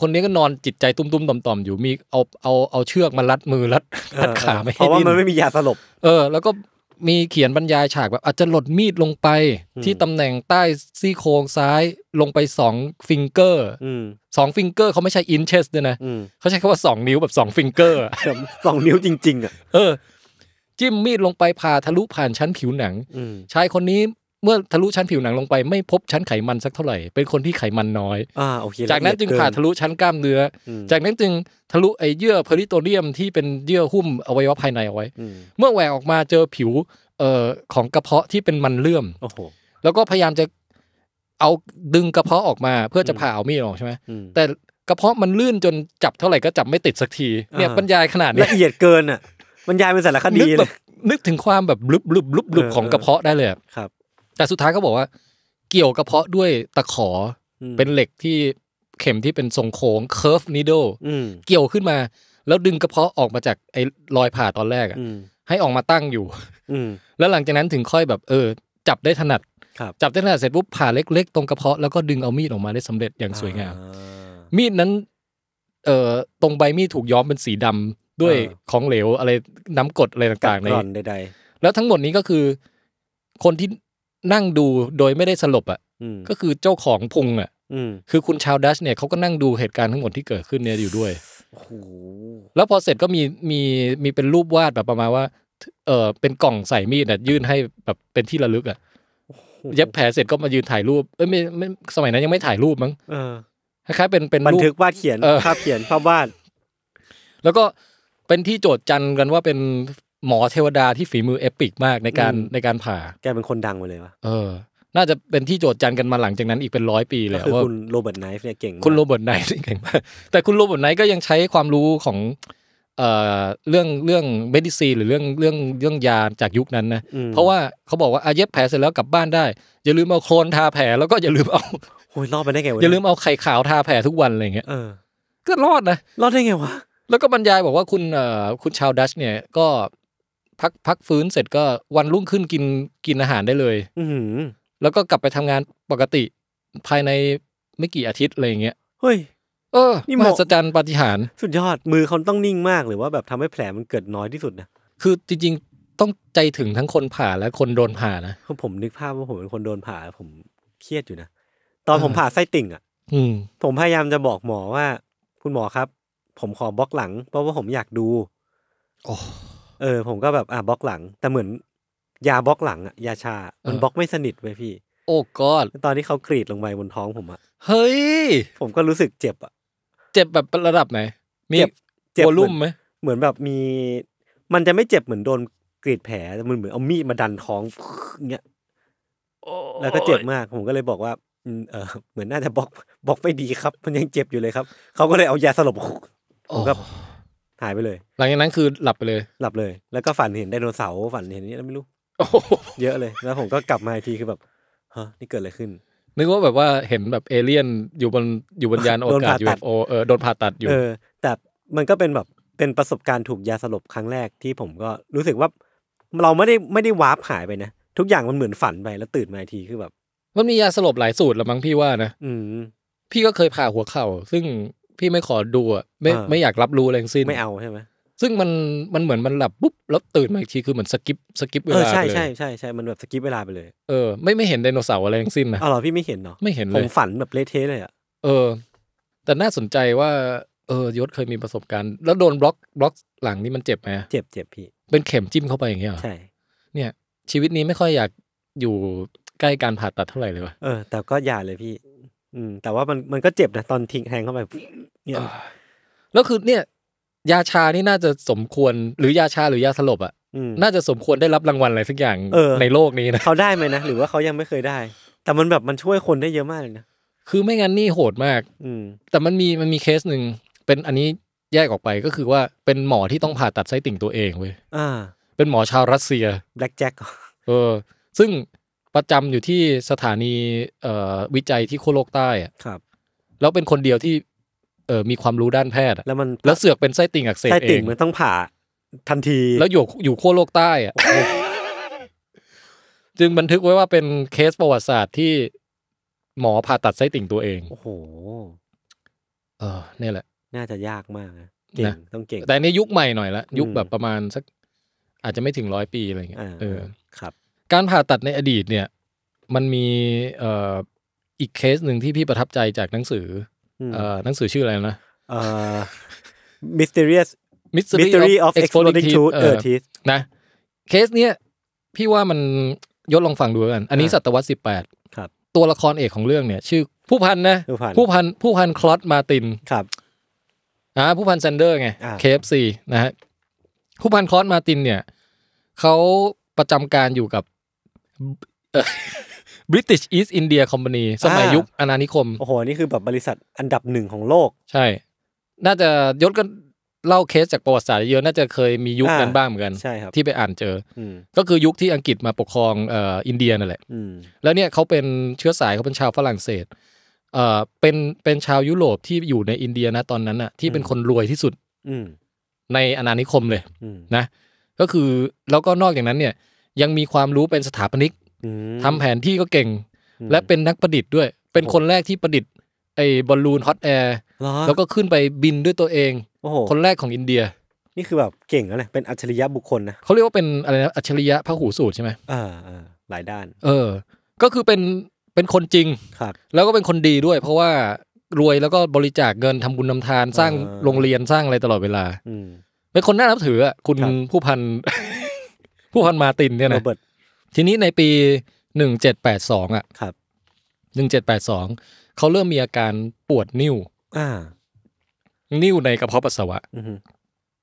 คนนี้ก็นอนจิตใจตุ้มๆต่อมๆอยู่มีเอาเอาเอาเชือกมารัดมือ รัดรัดขาไม่ให้ดิ้นเพราะว่ามันไม่มียาสลบเออ แล้วก็มีเขียนบรรยายฉากแบบอาจจะหลดมีดลงไป ที่ตำแหน่งใต้ซี่โครงซ้ายลงไปสองฟิงเกอร์สองฟิงเกอร์เขาไม่ใช่อินเชสด้วยนะ เขาใช้คำว่าสองนิ้วแบบสองฟิงเกอร์สองนิ้วจริง ๆอ่ะเออจิ้มมีดลงไปผ่าทะลุผ่านชั้นผิวหนังชายคนนี้เมื่อทะลุชั้นผิวหนังลงไปไม่พบชั้นไขมันสักเท่าไหร่ เป็นคนที่ไขมันน้อยอ่าโอเคจากนั้นจึงผ่าทะลุชั้นกล้ามเนื้อจากนั้นจึงทะลุไอเยื่อเพริโตเรียมที่เป็นเยื่อหุ้มอวัยวะภายในเอาไว้เมื่อแหวกออกมาเจอผิวเอ่อของกระเพาะที่เป็นมันเลื่อมโอ้โหแล้วก็พยายามจะเอาดึงกระเพาะออกมาเพื่อจะผ่าเอามีดออกใช่ไหมแต่กระเพาะมันลื่นจนจับเท่าไหร่ก็จับไม่ติดสักทีเนี่ยบรรยายขนาดนี้ละเอียดเกินอ่ะบรรยายเป็นสารคดีเลยนึกถึงความแบบบลุบลุบลุบลุบของกระเพาะได้เลยครับแต่สุดท้ายเขาบอกว่า เกี่ยวกระเพาะด้วยตะขอเป็นเหล็กที่เข็มที่เป็นทรงโค้ง curve needle เกี่ยวขึ้นมา แล้วดึงกระเพาะออกมาจากไอ้รอยผ่าตอนแรกอะให้ออกมาตั้งอยู่ อืแล้วหลังจากนั้นถึงค่อยแบบ เออ จับได้ถนัดจับได้ถนัดเสร็จปุ๊บผ่าเล็กๆตรงกระเพาะแล้วก็ดึงเอามีดออกมาได้สำเร็จอย่างสวยงามมีดนั้นเอ่อตรงใบมีดถูกย้อมเป็นสีดำด้วยของเหลวอะไรน้ำกดอะไรต่างๆในใดๆแล้วทั้งหมดนี้ก็คือคนที่นั่งดูโดยไม่ได้สลบอ่ะก็คือเจ้าของพุงอ่ะคือคุณชาวดัชเนี่ยเขาก็นั่งดูเหตุการณ์ทั้งหมดที่เกิดขึ้นเนี่ยอยู่ด้วยแล้วพอเสร็จก็มีมีมีเป็นรูปวาดแบบประมาณว่า เออเป็นกล่องใส่มีดน่ะยื่นให้แบบเป็นที่ระลึก อ่ะเย็บแผลเสร็จก็มายืนถ่ายรูปเอ้ยไม่ไม่ สมัยนั้นยังไม่ถ่ายรูปมั้งคล้ายๆเป็นเป็นบันทึกวาดเขียนภาพเขียนภาพวาด แล้วก็เป็นที่โจทย์จันกันว่าเป็นหมอเทวดาที่ฝีมือเอปิกมากในการในการผ่าแกเป็นคนดังไปเลยวะเออ น่าจะเป็นที่โจทย์จันกันมาหลังจากนั้นอีกเป็นร้อยปีแล้วคือคุณโรเบิร์ตไนฟ์เนี่ยเก่งคุณโรเบิร์ตไนฟ์เก่งมากแต่คุณโรเบิร์ตไนฟ์ก็ยังใช้ความรู้ของเอ่อเรื่องเรื่องเมดิซี หรือเรื่องเรื่องเรื่องยาจากยุคนั้นนะเพราะว่าเขาบอกว่าอาเย็บแผลเสร็จแล้วกลับบ้านได้ อย่าลืมเอาโคลนทาแผลแล้วก็อย่าลืมเอาโอ้ยรอดไปได้ไงวะอย่าลืมเอาไข่ขาวทาแผลทุกวันอะไรเงี้ยก็รอดนะ รอดได้ไงวะแล้วก็บรรยายบอกว่าคุณเอ่อคุณชาวดัชเนี่ยก็พักพักฟื้นเสร็จก็วันรุ่งขึ้นกินกินอาหารได้เลย อืแล้วก็กลับไปทำงานปกติภายในไม่กี่อาทิตย์อะไรอย่างเงี้ยเฮ้ยเออนี่มหัศจรรย์ปฏิหารสุดยอดมือเขาต้องนิ่งมากหรือว่าแบบทำให้แผลมันเกิดน้อยที่สุดนะคือจริง ๆ ต้องใจถึงทั้งคนผ่าและคนโดนผ่านะผมนึกภาพว่าผมเป็นคนโดนผ่า ผมเครียดอยู่นะตอนผมผ่าไส้ติ่งอ่ะ อืผมพยายามจะบอกหมอว่า คุณหมอครับ ผมขอบล็อกหลัง เพราะว่าผมอยากดูโเออผมก็แบบอ่ะบล็อกหลัง แต่เหมือนยาบล็อกหลังอะยาชามันบล็อกไม่สนิทเปยพี่ โอ้กอดตอนที่เขากรีดลงไปบนท้องผมอะเฮ้ย ผมก็รู้สึกเจ็บอะเจ็บแบบระดับไหนมีเจ็บวอลุ่มไหมเหมือนแบบมี มันจะไม่เจ็บเหมือนโดนกรีดแผลมันเหมือนเอามีดมาดันท้อง เงี้ยแล้วก็เจ็บมาก ผมก็เลยบอกว่าเออเหมือนน่าจะบล็อกบล็อกไม่ดีครับมันยังเจ็บอยู่เลยครับเขาก็เลยเอายาสลบผมก็หายไปเลย หลังจากนั้นคือหลับไปเลย หลับเลย แล้วก็ฝันเห็นไดโนเสาร์ ฝันเห็นนี่ไม่รู้ เยอะเลย แล้วผมก็กลับมาอีกทีคือแบบ ฮะนี่เกิดอะไรขึ้น นึกว่าแบบว่าเห็นแบบเอเลี่ยนอยู่บนอยู่บนยานอวกาศยูเโอเออโดนผ่าตัดอยู่เออแต่มันก็เป็นแบบ เป็นประสบการณ์ถูกยาสลบครั้งแรกที่ผมก็รู้สึกว่าเราไม่ได้ไม่ได้วาร์ปหายไปนะ ทุกอย่างมันเหมือนฝันไปแล้วตื่นมาทีคือแบบ มันมียาสลบหลายสูตรละมั้งพี่ว่านะ อืพี่ก็เคยผ่าหัวเข่าซึ่งพี่ไม่ขอดูอ่ะ ไม่ไม่อยากรับรู้อะไรทั้งสิ้นไม่เอาใช่ไหมซึ่งมันมันเหมือนมันหลับปุ๊บแล้วตื่นมาอีกทีคือเหมือนสกิปสกิปเวลาไปเลยใช่ใช่ใช่ใช่มันแบบสกิปเวลาไปเลยเออไม่ไม่เห็นไดโนเสาร์อะไรทั้งสิ้นนะอ๋อเหรอพี่ไม่เห็นเนาะไม่เห็นเลยผมฝันแบบเละเทะเลยอ่ะเออ แต่น่าสนใจว่า เออยศเคยมีประสบการณ์แล้วโดนบล็อกบล็อกหลังนี่มันเจ็บไหมเจ็บเจ็บพี่เป็นเข็มจิ้มเข้าไปอย่างเงี้ยใช่เนี่ยชีวิตนี้ไม่ค่อยอยากอยู่ใกล้การผ่าตัดเท่าไหร่เลยวะเออแต่ก็อย่าเลยพี่อืมแต่ว่ามันมันก็เจ็บนะตอนทิ้งแทงเข้าไปเนี่ยแล้วคือเนี่ย ยาชานี่น่าจะสมควรหรือยาชาหรือยาสลบอ่ะน่าจะสมควรได้รับรางวัลอะไรสักอย่างในโลกนี้นะเขาได้ไหมนะหรือว่าเขายังไม่เคยได้ แต่มันแบบมันช่วยคนได้เยอะมากเลยนะคือไม่งั้นนี่โหดมาก อืม แต่มันมีมันมีเคสหนึ่งเป็นอันนี้แยกออกไปก็คือว่าเป็นหมอที่ต้องผ่าตัดไส้ติ่งตัวเองเว้ย อ่า เป็นหมอชาวรัสเซียแบล็กแจ็คเออ ซึ่งประจำอยู่ที่สถานีวิจัยที่โคโลกใต้อะครับ แล้วเป็นคนเดียวที่ เออมีความรู้ด้านแพทย์ แล้วมันแล้วเสือกเป็นไส้ติ่งอักเสบเองไส้ติ่งมันต้องผ่าทันที แล้วอยู่อยู่โคโลกใต้อะจึงบันทึกไว้ว่าเป็นเคสประวัติศาสตร์ที่หมอผ่าตัดไส้ติ่งตัวเอง โอ้โห เออเนี่ยแหละ น่าจะยากมากนะ เก่งต้องเก่ง แต่ในยุคใหม่หน่อยละยุคแบบประมาณสัก อาจจะไม่ถึงร้อยปีอะไรเงี้ย เออ ครับการผ่าตัดในอดีตเนี่ย มันมีอีกเคสหนึ่งที่พี่ประทับใจจากหนังสือ เอหนังสือชื่ออะไรนะ mysterious mystery of exploding tooth เออทีนะเคสเนี้ยพี่ว่ามันยศลองฟังดูกันอันนี้ศตวรรษสิบแปดตัวละครเอกของเรื่องเนี่ย ชื่อผู้พันนะ ผู้พันผู้พันคลอสมาตินครับอ่าผู้พันเซนเดอร์ไงฟซีนะฮะผู้พันคลอสมาตินเนี่ยเขาประจำการอยู่กับบริติชอีสต์อินเดียคอมพานีสมัยยุคอาณานิคม โอ้โห นี่คือแบบบริษัทอันดับหนึ่งของโลก ใช่ น่าจะยศก็เล่าเคสจากประวัติศาสตร์เยอะ น่าจะเคยมียุคนั้นบ้างเหมือนกัน ใช่ครับ ที่ไปอ่านเจอ ก็คือยุคที่อังกฤษมาปกครองออินเดียนั่นแหละแล้วเนี่ยเขาเป็นเชื้อสายเขาเป็นชาวฝรั่งเศส เออเป็นเป็นชาวยุโรปที่อยู่ในอินเดียนะตอนนั้นน่ะ ที่เป็นคนรวยที่สุดในอาณานิคมเลยนะ ก็คือแล้วก็นอกจากนั้น เนี่ยยังมีความรู้เป็นสถาปนิกทำแผนที่ก็เก่ง และเป็นนักประดิษฐ์ด้วย เป็นคนแรกที่ประดิษฐ์ไอ้บอลลูนฮอตแอร์แล้วก็ขึ้นไปบินด้วยตัวเองอคนแรกของอินเดีย นี่คือแบบเก่งแล้วนะเป็นอัจฉริยะบุคคลนะเขาเรียกว่าเป็นอะไรนะอัจฉริยะพระหูสูตรใช่ไหมอ่าหลายด้านเออก็คือเป็นเป็นคนจริงครับแล้วก็เป็นคนดีด้วย เพราะว่ารวยแล้วก็บริจาคเงินทำบุญนาทานสร้างโรงเรียนสร้างอะไรตลอดเวลาเป็นคนน่านับถือคุณผู้พันผู้พันมาตินเนี่ยนะทีนี้ในปีหนึ่งเจ็ดแปดสองอ่ะ ครับ หนึ่งเจ็ดแปดสองเขาเริ่มมีอาการปวดนิ้ว อ่า นิ้วในกระเพาะปัสสาวะ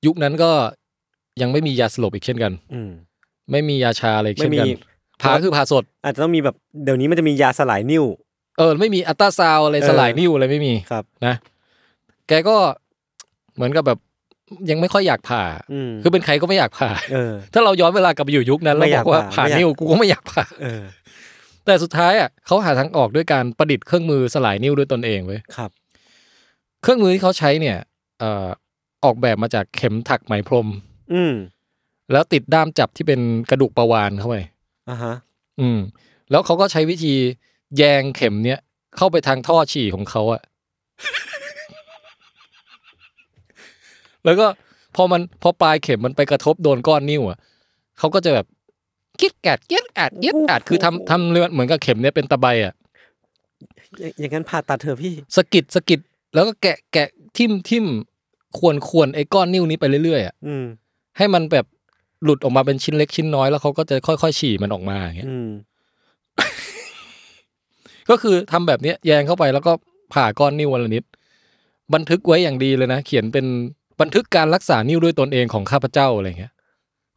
ยุคนั้นก็ยังไม่มียาสลบอีกเช่นกัน อืไม่มียาชาอะไรเช่นกันพาคือพาสด อาจจะต้องมีแบบเดี๋ยวนี้มันจะมียาสลายนิ้ว เออ ไม่มีอัตราซาวอะไรสลายนิ้วอะไรไม่มีครับนะ แกก็ เหมือนกับแบบยังไม่ค่อยอยากผ่า คือเป็นใครก็ไม่อยากผ่าถ้าเราย้อนเวลากลับไปอยู่ยุคนั้น เราบอกว่าผ่านิ้วกูก็ไม่อยากผ่าแต่สุดท้ายอ่ะเขาหาทางออกด้วยการประดิษฐ์เครื่องมือสลายนิ้วด้วยตนเองเว้ยครับ เครื่องมือที่เขาใช้เนี่ยออกแบบมาจากเข็มถักไหมพรม อืแล้วติดด้ามจับที่เป็นกระดูกประวานเข้าไปอ่ะฮะอืมแล้วเขาก็ใช้วิธีแยงเข็มเนี้ยเข้าไปทางท่อฉี่ของเขาอะแล้วก็พอมันพอปลายเข็มมันไปกระทบโดนก้อนนิ้ว อ่ะเขาก็จะแบบคิดแกดเย็ดแอดเย็ดแอดคือทำทำเรือเหมือนกับเข็มเนี้ยเป็นตะไบอ่ะอย่างนั้นผ่าตัดเธอพี่ สกิดสกิดแล้วก็แกะแกะทิมทิมควรควรไอ้ก้อนนิ้วนี้ไปเรื่อยๆอ่ะให้มันแบบหลุดออกมาเป็นชิ้นเล็กชิ้นน้อยแล้วเขาก็จะค่อย ๆ ฉี่มันออกมาอย่างเงี้ยก็คือทำแบบเนี้ยแยงเข้าไปแล้วก็ผ่าก้อนนิ้ววันละนิด บันทึกไว้อย่างดีเลยนะเขียนเป็นบันทึกการรักษานิ้วด้วยตนเองของข้าพเจ้าอะไรเงี้ย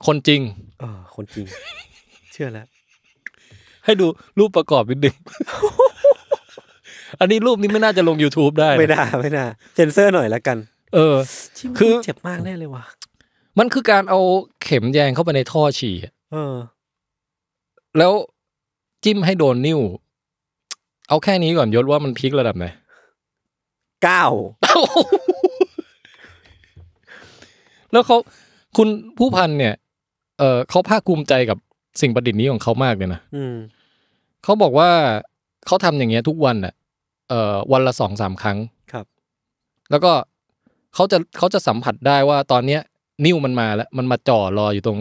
คนจริง เออ คนจริง เชื่อแล้ว ให้ดูรูปประกอบนิดนึงอันนี้รูปนี้ไม่น่าจะลง YouTube ได้ ไม่ได้ ไม่น่าเซนเซอร์หน่อยแล้วกัน เออ คือเจ็บมากแน่เลยว่ะ มันคือการเอาเข็มแยงเข้าไปในท่อฉี่เออ แล้วจิ้มให้โดนนิ้ว เอาแค่นี้ก่อนยศว่ามันพลิกระดับไหนเก้าแล้วเขาคุณผู้พันเนี่ย เออเขาภาคภูมิใจกับสิ่งประดิษฐ์นี้ของเขามากเลยนะเขาบอกว่าเขาทำอย่างเงี้ย ทุกวันอ่ะเออวันละสองสามครั้งครับ แล้วก็เขาจะเขาจะสัมผัสได้ว่าตอนเนี้ย นิ้วมันมาแล้ว มันมาจ่อรออยู่ตรง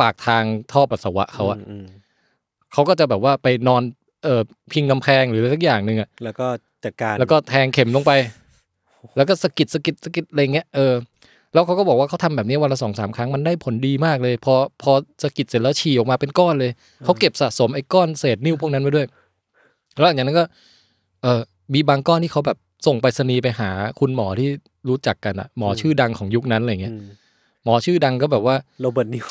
ปากทางท่อปัสสาวะเขาอ่ะเขาก็จะแบบว่าไปนอน เออพิงกำแพงหรืออะไรสักอย่างหนึ่งอ่ะ แล้วก็จัดการ แล้วก็แทงเข็มลงไป แล้วก็สกิดสกิดสกิดอะไรเงี้ยเออแล้วเขาก็บอกว่าเขาทำแบบนี้วันละสองสามครั้งมันได้ผลดีมากเลย พอพอสกิดเสร็จแล้วฉี่ออกมาเป็นก้อนเลย เขาเก็บสะสมไอ้ก้อนเศษนิ้วพวกนั้นไว้ด้วย แล้วอย่างนั้นก็เออมีบางก้อนที่เขาแบบส่งไปสนีไปหาคุณหมอที่รู้จักกันอะหมอชื่อดังของยุคนั้นอะไรเงี้ยหมอชื่อดังก็แบบว่าโรเบิร์ตนิว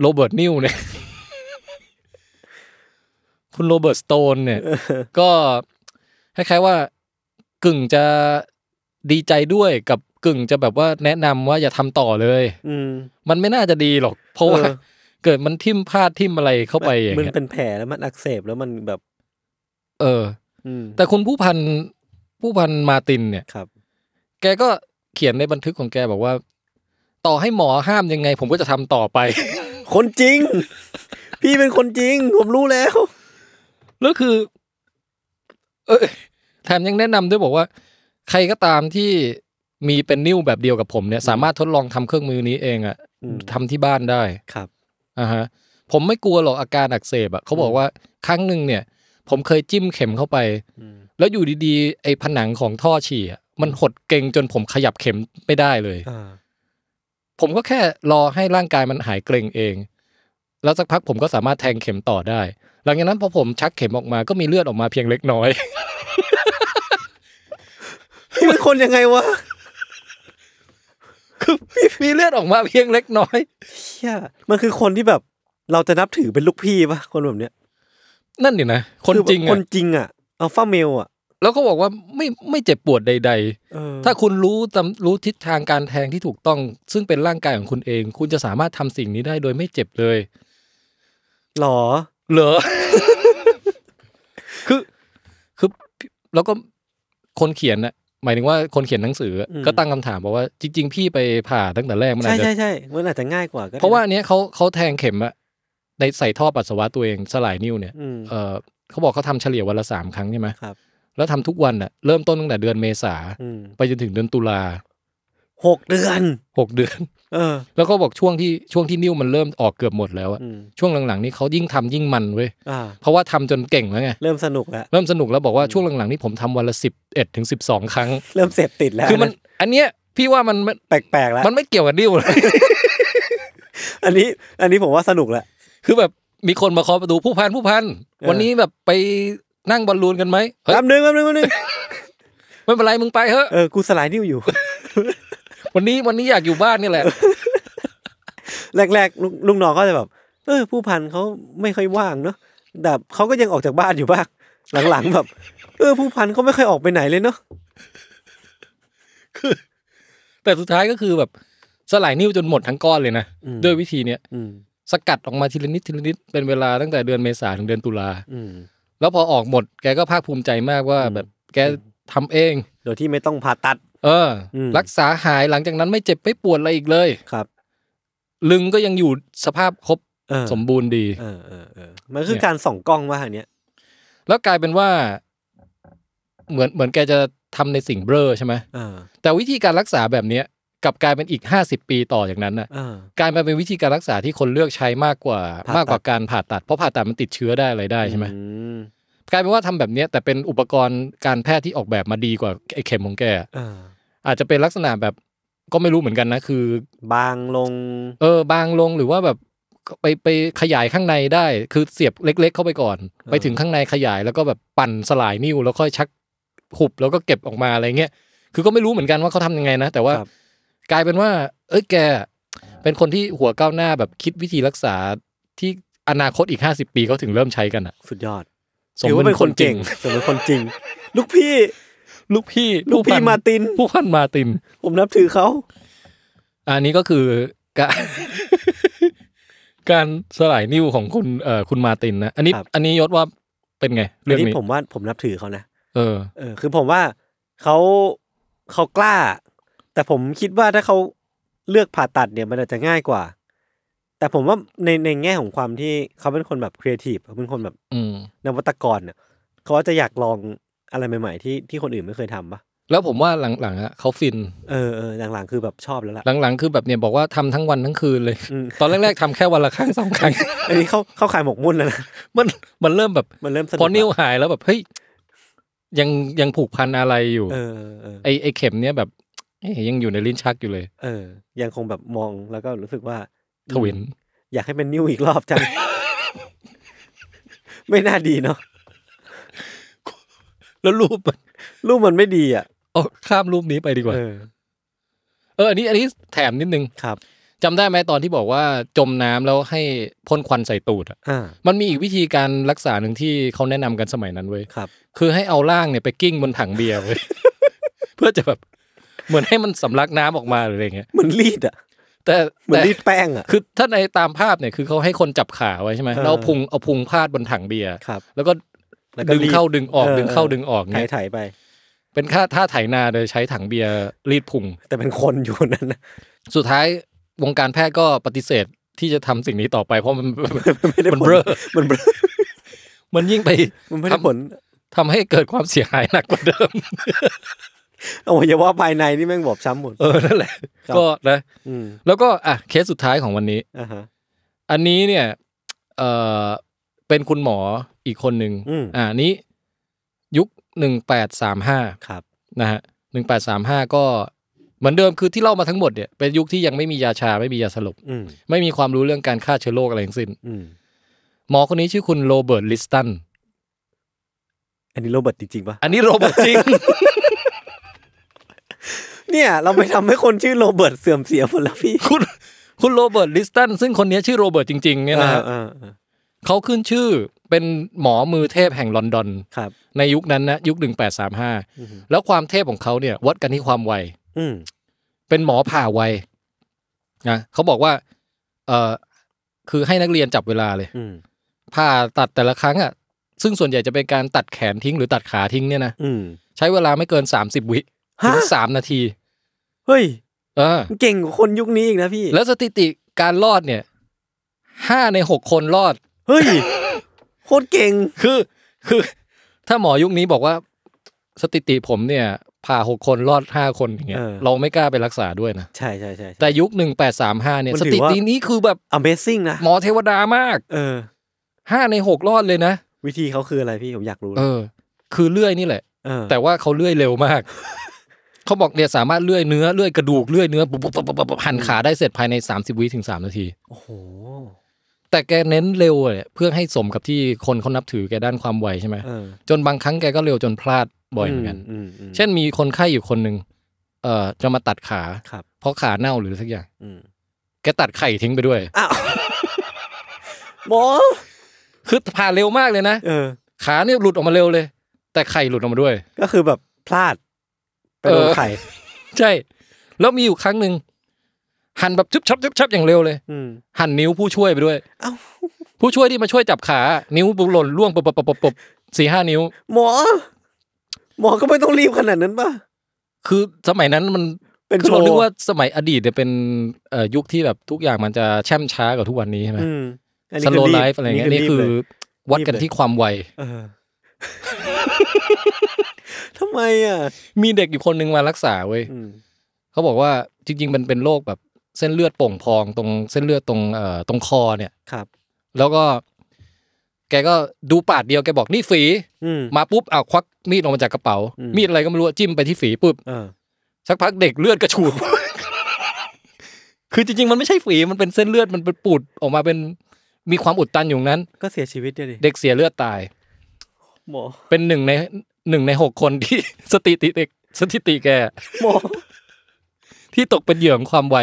โรเบิร์ตนิวเนี่ยคุณโรเบิร์ตสโตนเนี่ยก็คล้ายๆว่ากึ่งจะดีใจด้วยกับกึ่งจะแบบว่าแนะนำว่าอย่าทำต่อเลย อืมันไม่น่าจะดีหรอก เพราะว่าเกิดมันทิ่มพลาดทิ่มอะไรเข้าไปอย่างเงี้ยมันเป็นแผลแล้วมันอักเสบแล้วมันแบบ เออแต่คุณผู้พัน ผู้พันมาติน เนี่ย ครับ แกก็เขียนในบันทึกของแกบอกว่า ต่อให้หมอห้ามยังไงผมก็จะทำต่อไป คนจริง พี่เป็นคนจริง ผมรู้แล้วแล้วคือ เออแถมยังแนะนำด้วยบอกว่า ใครก็ตามที่มีเป็นนิ้วแบบเดียวกับผมเนี่ย สามารถทดลองทำเครื่องมือนี้เองอะทำที่บ้านได้ครับอ่าฮะ ผมไม่กลัวหรอกอาการอักเสบอะเขาบอกว่าครั้งหนึ่งเนี่ย ผมเคยจิ้มเข็มเข้าไป แล้วอยู่ดี ๆ ไอ้ผนังของท่อฉี่อ่ะมันหดเก่งจนผมขยับเข็มไม่ได้เลย ผมก็แค่รอให้ร่างกายมันหายเกร็งเอง แล้วสักพักผมก็สามารถแทงเข็มต่อได้ หลังจากนั้นพอผมชักเข็มออกมา ก็มีเลือดออกมาเพียงเล็กน้อยเป็นคนยังไงวะคือมีเลือดออกมาเพียงเล็กน้อยเฮียมันคือคนที่แบบ เราจะนับถือเป็นลูกพี่ปะคนแบบเนี้ย นั่นนี่นะคนจริงอะคนจริงอ่ะอัลฟาเมล อ่ะ แล้วก็บอกว่าไม่ไม่เจ็บปวดใดๆ ถ้าคุณรู้จำรู้ทิศทางการแทงที่ถูกต้อง ซึ่งเป็นร่างกายของคุณเอง คุณจะสามารถทำสิ่งนี้ได้โดยไม่เจ็บเลยหรอ เหรอ คือคือแล้วก็คนเขียนน่ะหมายถึงว่าคนเขียนหนังสือก็ตั้งคำถามบอกว่าจริงๆ พี่ไปผ่าตั้งแต่แรกมันอาจจะใช่ใช่มันอาจจะง่ายกว่าก็เพราะว่าอันเนี้ยเขาเขาแทงเข็มอะในใส่ท่อปัสสาวะตัวเอง สลายนิ้วเนี่ยเออเขาบอกเขาทาเฉลี่ยวันละสามครั้งใช่ไหมครับแล้วทำทุกวันอะเริ่มต้นตั้งแต่เดือนเมษา ไปจนถึงเดือนตุลาหกเดือนหกเดือนเออแล้วก็บอกช่วงที่ช่วงที่นิ้วมันเริ่มออกเกือบหมดแล้วอะช่วงหลังๆนี้เขายิ่งทำยิ่งมันเว้ยเพราะว่าทำจนเก่งแล้วไงเริ่มสนุกแล้วเริ่มสนุกแล้วบอกว่าช่วงหลังๆนี้ผมทำวันละสิบเอ็ดถึงสิบสองครั้งเริ่มเสพติดแล้วคือมัน อันเนี้ย พี่ว่ามันแปลกๆแล้ว มันไม่เกี่ยวกับนิ้วเลย อันนี้ อันนี้ผมว่าสนุกแหละ คือแบบมีคนมาขอาประตูผู้พันผู้พันวันนี้แบบไปนั่งบอลลูนกันไหมแป๊บนึงแป๊บนึงแป๊บนึงไม่เป็นไรมึงไปเถอะเออ กูสลายนิ้วอยู่วันนี้วันนี้อยากอยู่บ้านนี่แหละ แรก ๆ ลุงน้องก็จะแบบ เออผู้พันเขาไม่ค่อยว่างเนาะแต่เขาก็ยังออกจากบ้านอยู่บ้างหลังๆแบบเออ ผู้พันเขาไม่ค่อยออกไปไหนเลยเนาะคือ แต่สุดท้ายก็คือแบบสลายนิ้วจนหมดทั้งก้อนเลยนะด้วยวิธีเนี้ยสกัดออกมาทีละนิดทีละนิดเป็นเวลาตั้งแต่เดือนเมษาถึงเดือนตุลาแล้วพอออกหมดแกก็ภาคภูมิใจมากว่าแบบ แกทำเองโดยที่ไม่ต้องผ่าตัดเออรักษาหายหลังจากนั้นไม่เจ็บ ไม่ปวดอะไรอีกเลยครับ ลึงก็ยังอยู่สภาพครบสมบูรณ์ดีเออเออเออมันคือ การส่องกล้องว่าเนี้ยแล้วกลายเป็นว่า เหมือนเหมือนแกจะทำในสิ่งเบลอใช่ไหมแต่วิธีการรักษาแบบเนี้ยกับกลายเป็นอีกห้าสิบปีต่อจากนั้นน่ะกลายมาเป็นวิธีการรักษาที่คนเลือกใช้มากกว่ามากกว่าการผ่าตัดเพราะผ่าตัดมันติดเชื้อได้อะไรได้ใช่ไหมกลายเป็นว่าทำแบบนี้แต่เป็นอุปกรณ์การแพทย์ที่ออกแบบมาดีกว่าไอ้เข็มของแกอาจจะเป็นลักษณะแบบก็ไม่รู้เหมือนกันนะคือบางลงเออบางลงหรือว่าแบบไปไปขยายข้างในได้คือเสียบเล็กๆ เข้าไปก่อน ไปถึงข้างในขยายแล้วก็แบบปั่นสลายนิ้วแล้วค่อยชักหุบแล้วก็เก็บออกมาอะไรเงี้ยคือก็ไม่รู้เหมือนกันว่าเขาทำยังไงนะ แต่ว่ากลายเป็นว่าเอ้ยแกเป็นคนที่หัวก้าวหน้าแบบคิดวิธีรักษาที่อนาคตอีกห้าสิบปีเขาถึงเริ่มใช้กันอ่ะสุดยอดถือว่าเป็นคนเก่งสมเป็นคนจริงลูกพี่ ลูกพี่ ลูกพี่มาตินผู้พันมาติน ผมนับถือเขาอันนี้ก็คือการการสลายนิ้วของคุณเอ่อคุณมาตินนะอันนี้อันนี้ยศว่าเป็นไง เรื่องนี้ผมว่าผมนับถือเขานะเออเออคือผมว่าเขาเขากล้า แต่ผมคิดว่าถ้าเขาเลือกผ่าตัดเนี่ยมันอาจจะง่ายกว่าแต่ผมว่าในในแง่ของความที่เขาเป็นคนแบบครีเอทีฟเป็นคนแบบนวัตกรเนี่ยเขาจะอยากลองอะไรใหม่ ๆที่ที่คนอื่นไม่เคยทำปะแล้วผมว่าหลังๆอ่ะเขาฟิน เออเออหลังๆคือแบบชอบแล้วล่ะหลัง ๆ คือแบบเนี่ยบอกว่าทำทั้งวันทั้งคืนเลย ตอนแรก ๆทำแค่วันละครั้งสองครั้งอันนี้เขาเขาขายหมกมุ่นแล้วนะมันมันเริ่มแบบมันเริ่มพอนิ้วหายแล้วแบบเฮ้ยยังยังผูกพันอะไรอยู่ เออไอไอเข็มเนี้ยแบบยังอยู่ในลิ้นชักอยู่เลย เออ ยังคงแบบมองแล้วก็รู้สึกว่าทวิน อยากให้เป็นนิ้วอีกรอบจัง ไม่น่าดีเนาะแล้วรูปมัน รูปมันไม่ดีอ่ะโอ้ข้ามรูปนี้ไปดีกว่าเอออันนี้ อันนี้แถมนิดนึงครับจำได้ไหมตอนที่บอกว่าจมน้ำแล้วให้พ่นควันใส่ตูดอ่ะมันมีอีกวิธีการรักษาหนึ่งที่เขาแนะนำกันสมัยนั้นเว้ยครับคือให้เอาร่างเนี่ยไปกิ้งบนถังเบียร์เว้ยเพื่อจะแบบเหมือนให้มันสำลักน้ำออกมาหรืออะไรเงี้ยเหมือนรีดอ่ะแต่เหมือนรีดแป้งอ่ะคือ ถ้าในตามภาพเนี่ยคือเขาให้คนจับขาไว้ใช่ไหม เราพุงเอาพุงพาดบนถังเบียร์แล้วก็ดึงเข้าดึงออกดึงเข้าดึงออกไงถ่ายไป เป็นค่าท่าไถนาโดยใช้ถังเบียร์รีดพุง แต่เป็นคนอยู่นั้น สุดท้ายวงการแพทย์ก็ปฏิเสธที่จะทำสิ่งนี้ต่อไป เพราะมันมันเบ้อมันเบ้อมันยิ่งไป มันไม่ได้ผลทำให้เกิดความเสียหายหนักกว่าเดิมอวัยวะภายในนี่แม่งบอบช้ำหมด เออ นั่นแหละก็นะแล้วก็ อ่ะ เคสสุดท้ายของวันนี้อันนี้เนี่ยเออเป็นคุณหมออีกคนหนึ่งอ่า นี้ ยุคหนึ่งแปดสามห้าครับ นะฮะหนึ่งแปดสามห้าก็ เหมือนเดิมคือที่เล่ามาทั้งหมดเนี่ยเป็นยุคที่ยังไม่มียาชาไม่มียาสลบไม่มีความรู้เรื่องการฆ่าเชื้อโรคอะไรทั้งสิ้นหมอคนนี้ชื่อคุณโรเบิร์ตลิสตันอันนี้โรเบิร์ตจริงๆปะอันนี้โรเบิร์ตจริงเนี่ยเราไปทำให้คนชื่อโรเบิร์ตเสื่อมเสียหมดแล้วพี่ คุณคุณโรเบิร์ตลิสตันซึ่งคนนี้ชื่อโรเบิร์ตจริง ๆเนี่ยนะเขาขึ้นชื่อเป็นหมอมือเทพแห่งลอนดอนในยุคนั้นนะยุคหนึ่งแปดสามห้าแล้วความเทพของเขาเนี่ย วัดกันที่ความไวเป็นหมอผ่าไวนะเขาบอกว่าเออคือให้นักเรียนจับเวลาเลยผ่าตัดแต่ละครั้งอ่ะซึ่งส่วนใหญ่จะเป็นการตัดแขนทิ้ง หรือตัดขาทิ้งเนี่ยนะใช้เวลาไม่เกินสามสิบวิถึงสามนาทีเฮ้ยเออเก่งกว่าคนยุคนี้อีกนะพี่ แล้วสถิติการรอดเนี่ย ห้าในหกคนรอด เฮ้ยโคตรเก่ง คือ คือ ถ้าหมอยุคนี้บอกว่าสถิติผมเนี่ย ผ่าหกคนรอดห้าคนอย่างเงี้ย เราไม่กล้าไปรักษาด้วยนะ ใช่ใช่ใช่แต่ยุคหนึ่งแปดสามห้าเนี่ยสถิตินี้คือแบบ Amazing นะ หมอเทวดามาก เออ ห้าในหกรอดเลยนะ วิธีเขาคืออะไรพี่ผมอยากรู้ เออ คือเลื่อยนี่แหละ แต่ว่าเขาเลื่อยเร็วมากเขาบอกเนี่ยสามารถเลื่อยเนื้อเลื่อยกระดูกเลื่อยเนื้อปุ๊บปุ๊บปุ๊บปุ๊บหั่นขาได้เสร็จภายในสสามิบวิถึงสามนาทีโอ้โห แต่แกเน้นเร็วเลยเพื่อให้สมกับที่คนเขานับถือแกด้านความไวใช่ไหมจนบางครั้งแกก็เร็วจนพลาดบ่อยเหมือนกันเช่นมีคนไข้อยู่คนหนึ่งเอ่อจะมาตัดขาเพราะขาเน่าหรือสักอย่างแกตัดไข่ทิ้งไปด้วยหมอคือผ่าเร็วมากเลยนะขาเนี่ยหลุดออกมาเร็วเลย แต่ไข่หลุดออกมาด้วย ก็คือแบบพลาดปโดนไข่ ใช่แล้วมีอยู่ครั้งหนึ่งหั่นแบบชุบชับชุบชับอย่างเร็วเลยหั่นนิ้วผู้ช่วยไปด้วยผู้ช่วยที่มาช่วยจับขา นิ้วบุหล่นล่วงปบปบปบปบสี่ห้านิ้ว หมอ หมอก็ไม่ต้องรีบขนาดนั้นป่ะคือสมัยนั้นมันเป็นเราคิดว่าสมัยอดีตเนี่ยเป็นยุคที่แบบทุกอย่างมันจะแช่มช้ากว่าทุกวันนี้ใช่ไหมสโลไลฟ์อะไรเงี้ยนี่คือวัดกันที่ความไวทำไมอ่ะ มีเด็กอยู่คนนึงมารักษาเว้ยเขาบอกว่าจริงๆ มันเป็นโรคแบบเส้นเลือดโป่งพองตรงเส้นเลือดตรงเอ่อตรงคอเนี่ย ครับ แล้วก็ แกก็ดูปาดเดียวแกบอกนี่ฝีมาปุ๊บเอาควักมีดออกมาจากกระเป๋า มีดอะไรก็ไม่รู้ จิ้มไปที่ฝีปุ๊บสักพักเด็กเลือดกระฉูดคือจริงๆ มันไม่ใช่ฝีมันเป็นเส้นเลือดมันเป็นปูด ออกมาเป็นมีความอุดตันอยู่นั้น ก็เสียชีวิตเลยเด็กเสียเลือดตายหมอเป็นหนึ่งในหนึ่งในหกคนที่สติติกสถิติแกโมที่ตกเป็นเหยื่อของความไว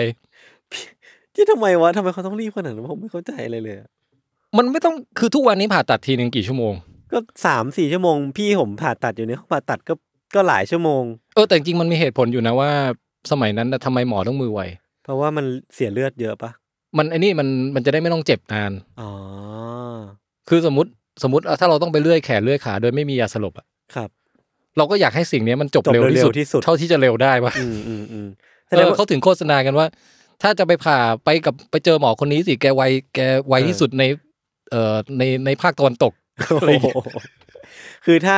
ที่ทำไมวะทำไมเขาต้องรีบขนาดนั้นผมไม่เข้าใจเลยเลยมันไม่ต้องคือทุกวันนี้ผ่าตัดทีหนึ่งกี่ชั่วโมง ก็สามสี่ชั่วโมงพี่ผมผ่าตัดอยู่เนี่ยผ่าตัดก็ก็หลายชั่วโมงเออแต่จริงมันมีเหตุผลอยู่นะว่า สมัยนั้นทำทำไมหมอต้องมือไวเพราะว่ามันเสียเลือดเยอะปะมันไอ้นี่มันมันจะได้ไม่ต้องเจ็บนาน อ๋อ คือสมมติสมมติถ้าเราต้องไปเลื่อยแขนเลื่อยขาโดยไม่มียาสลบอะครับ เราก็อยากให้สิ่งนี้มันจบเร็วที่สุดเท่าที่จะเร็วได้ป่ะเออเขาถึงโฆษณากันว่า ถ้าจะไปผ่าไปกับไปเจอหมอคนนี้สิแกไวแกไวที่สุดใน เอ่อในในภาคตะวันตก คือถ้า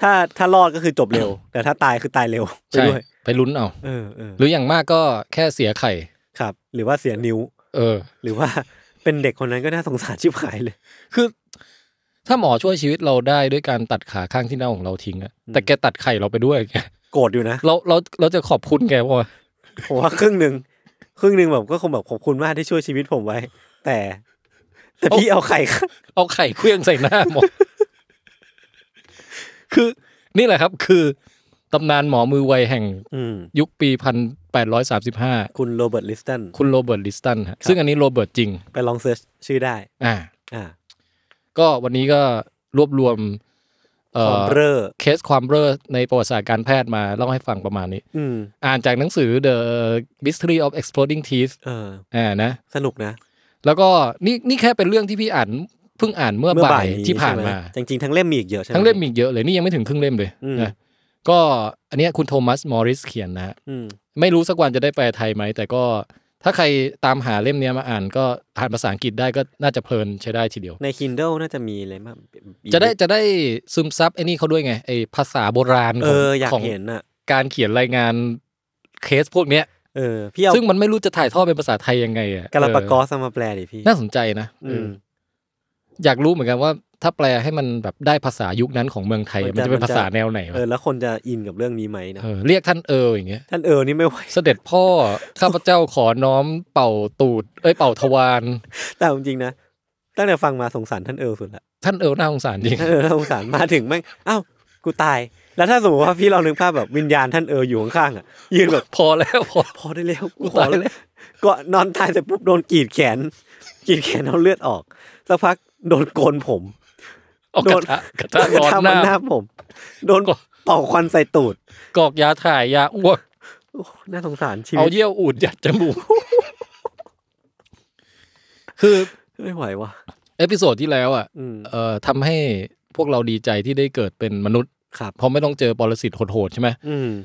ถ้าถ้ารอดก็คือจบเร็ว แต่ถ้าตายคือตายเร็ว ไปด้วยไปลุ้นเอาเออหรืออย่างมากก็แค่เสียไข่ครับ หรือว่าเสียนิ้ว เออ หรือว่าเป็นเด็กคนนั้นก็น่าสงสารชิบหายเลย คือถ้าหมอช่วยชีวิตเราได้ด้วยการตัดขาข้างที่หน้าของเราทิ้งอะแต่แกตัดไข่เราไปด้วยแกโกรธอยู่นะ เรา เรา เราจะขอบคุณแกว่าผมว่าครึ่งหนึ่ง ครึ่งหนึ่งแบบก็คงแบบขอบคุณมากที่ช่วยชีวิตผมไว้ แต่ แต่พี่เอาไข่ เอาไข่เคลื่องใส่หน้าหมอ คือนี่แหละครับ คือตำนานหมอมือไวแห่งยุคปีพันแปดร้อยสามสิบห้าคุณโรเบิร์ตลิสตัน คุณโรเบิร์ตลิสตันซึ่งอันนี้โรเบิร์ตจริงไปลองเสิร์ชชื่อได้ อ่า อ่าก็วันนี้ก็รวบรวม เอ่อเคสความเบ้อในประวัติศาสตร์การแพทย์มาเล่าให้ฟังประมาณนี้อ่านจากหนังสือ The Mystery of Exploding Teeth อ่านะ สนุกนะ แล้วก็นี่นี่แค่เป็นเรื่องที่พี่อ่านเพิ่งอ่านเมื่อบ่ายที่ผ่านมา จริงๆทั้งเล่มมีอีกเยอะใช่ไหมทั้งเล่มมีอีกเยอะเลยนี่ยังไม่ถึงครึ่งเล่มเลยนะก็อันนี้คุณโทมัส มอริสเขียนนะไม่รู้สักวันจะได้แปลไทยไหมแต่ก็ถ้าใครตามหาเล่มนี้มาอ่านก็อ่านภาษาอังกฤษได้ก็น่าจะเพลินใช้ได้ทีเดียว ใน Kindle น่าจะมีเลยมั้งจะได้จะได้ซึมซับไอ้นี่เขาด้วยไงไอภาษาโบราณของของการเขียนรายงานเคสพวกเนี้ยเออพี่เอาซึ่งมันไม่รู้จะถ่ายทอดเป็นภาษาไทยยังไงอ่ะกาลาปะกอสมาแปลดิพี่ น่าสนใจนะอยากรู้เหมือนกันว่าถ้าแปลให้มันแบบได้ภาษายุคนั้นของเมืองไทยมันจะเป็นภาษาแนวไหนเออแล้วคนจะอินกับเรื่องนี้ไหมนะเรียกท่านเอออย่างเงี้ยท่านเออนี่ไม่ไหวเสด็จพ่อข้าพเจ้าขอน้อมเป่าตูดเอ้ยเป่าทวารแต่จริงนะตั้งแต่ฟังมาสงสารท่านเออสุดละท่านเออน่าสงสารจริงนเออนาสงสารมาถึงแม่งอ้าวกูตาย แล้วถ้าสมมติว่าพี่เรานึกภาพแบบวิญญาณท่านเอออยู่ข้างๆอ่ะ ยืนแบบพอแล้วพอพอได้แล้วกูตายแล้วก็นอนตายเสร็จปุ๊บโดนกีดแขนกีดแขนเอาเลือดออกสักพักโดนโกนผมโดนกระทะร้อนหน้าผม โดนเป่าควันใส่ตูด กอกยาถ่ายยาอ้วกน่าสงสารชีวิต เอาเยี่ยวอูดยัดจมูกคือไม่ไหววะเอพิโซดที่แล้วอ่ะเอ่อทำให้พวกเราดีใจที่ได้เกิดเป็นมนุษย์ครับพอไม่ต้องเจอปรสิตโหดๆใช่ไหม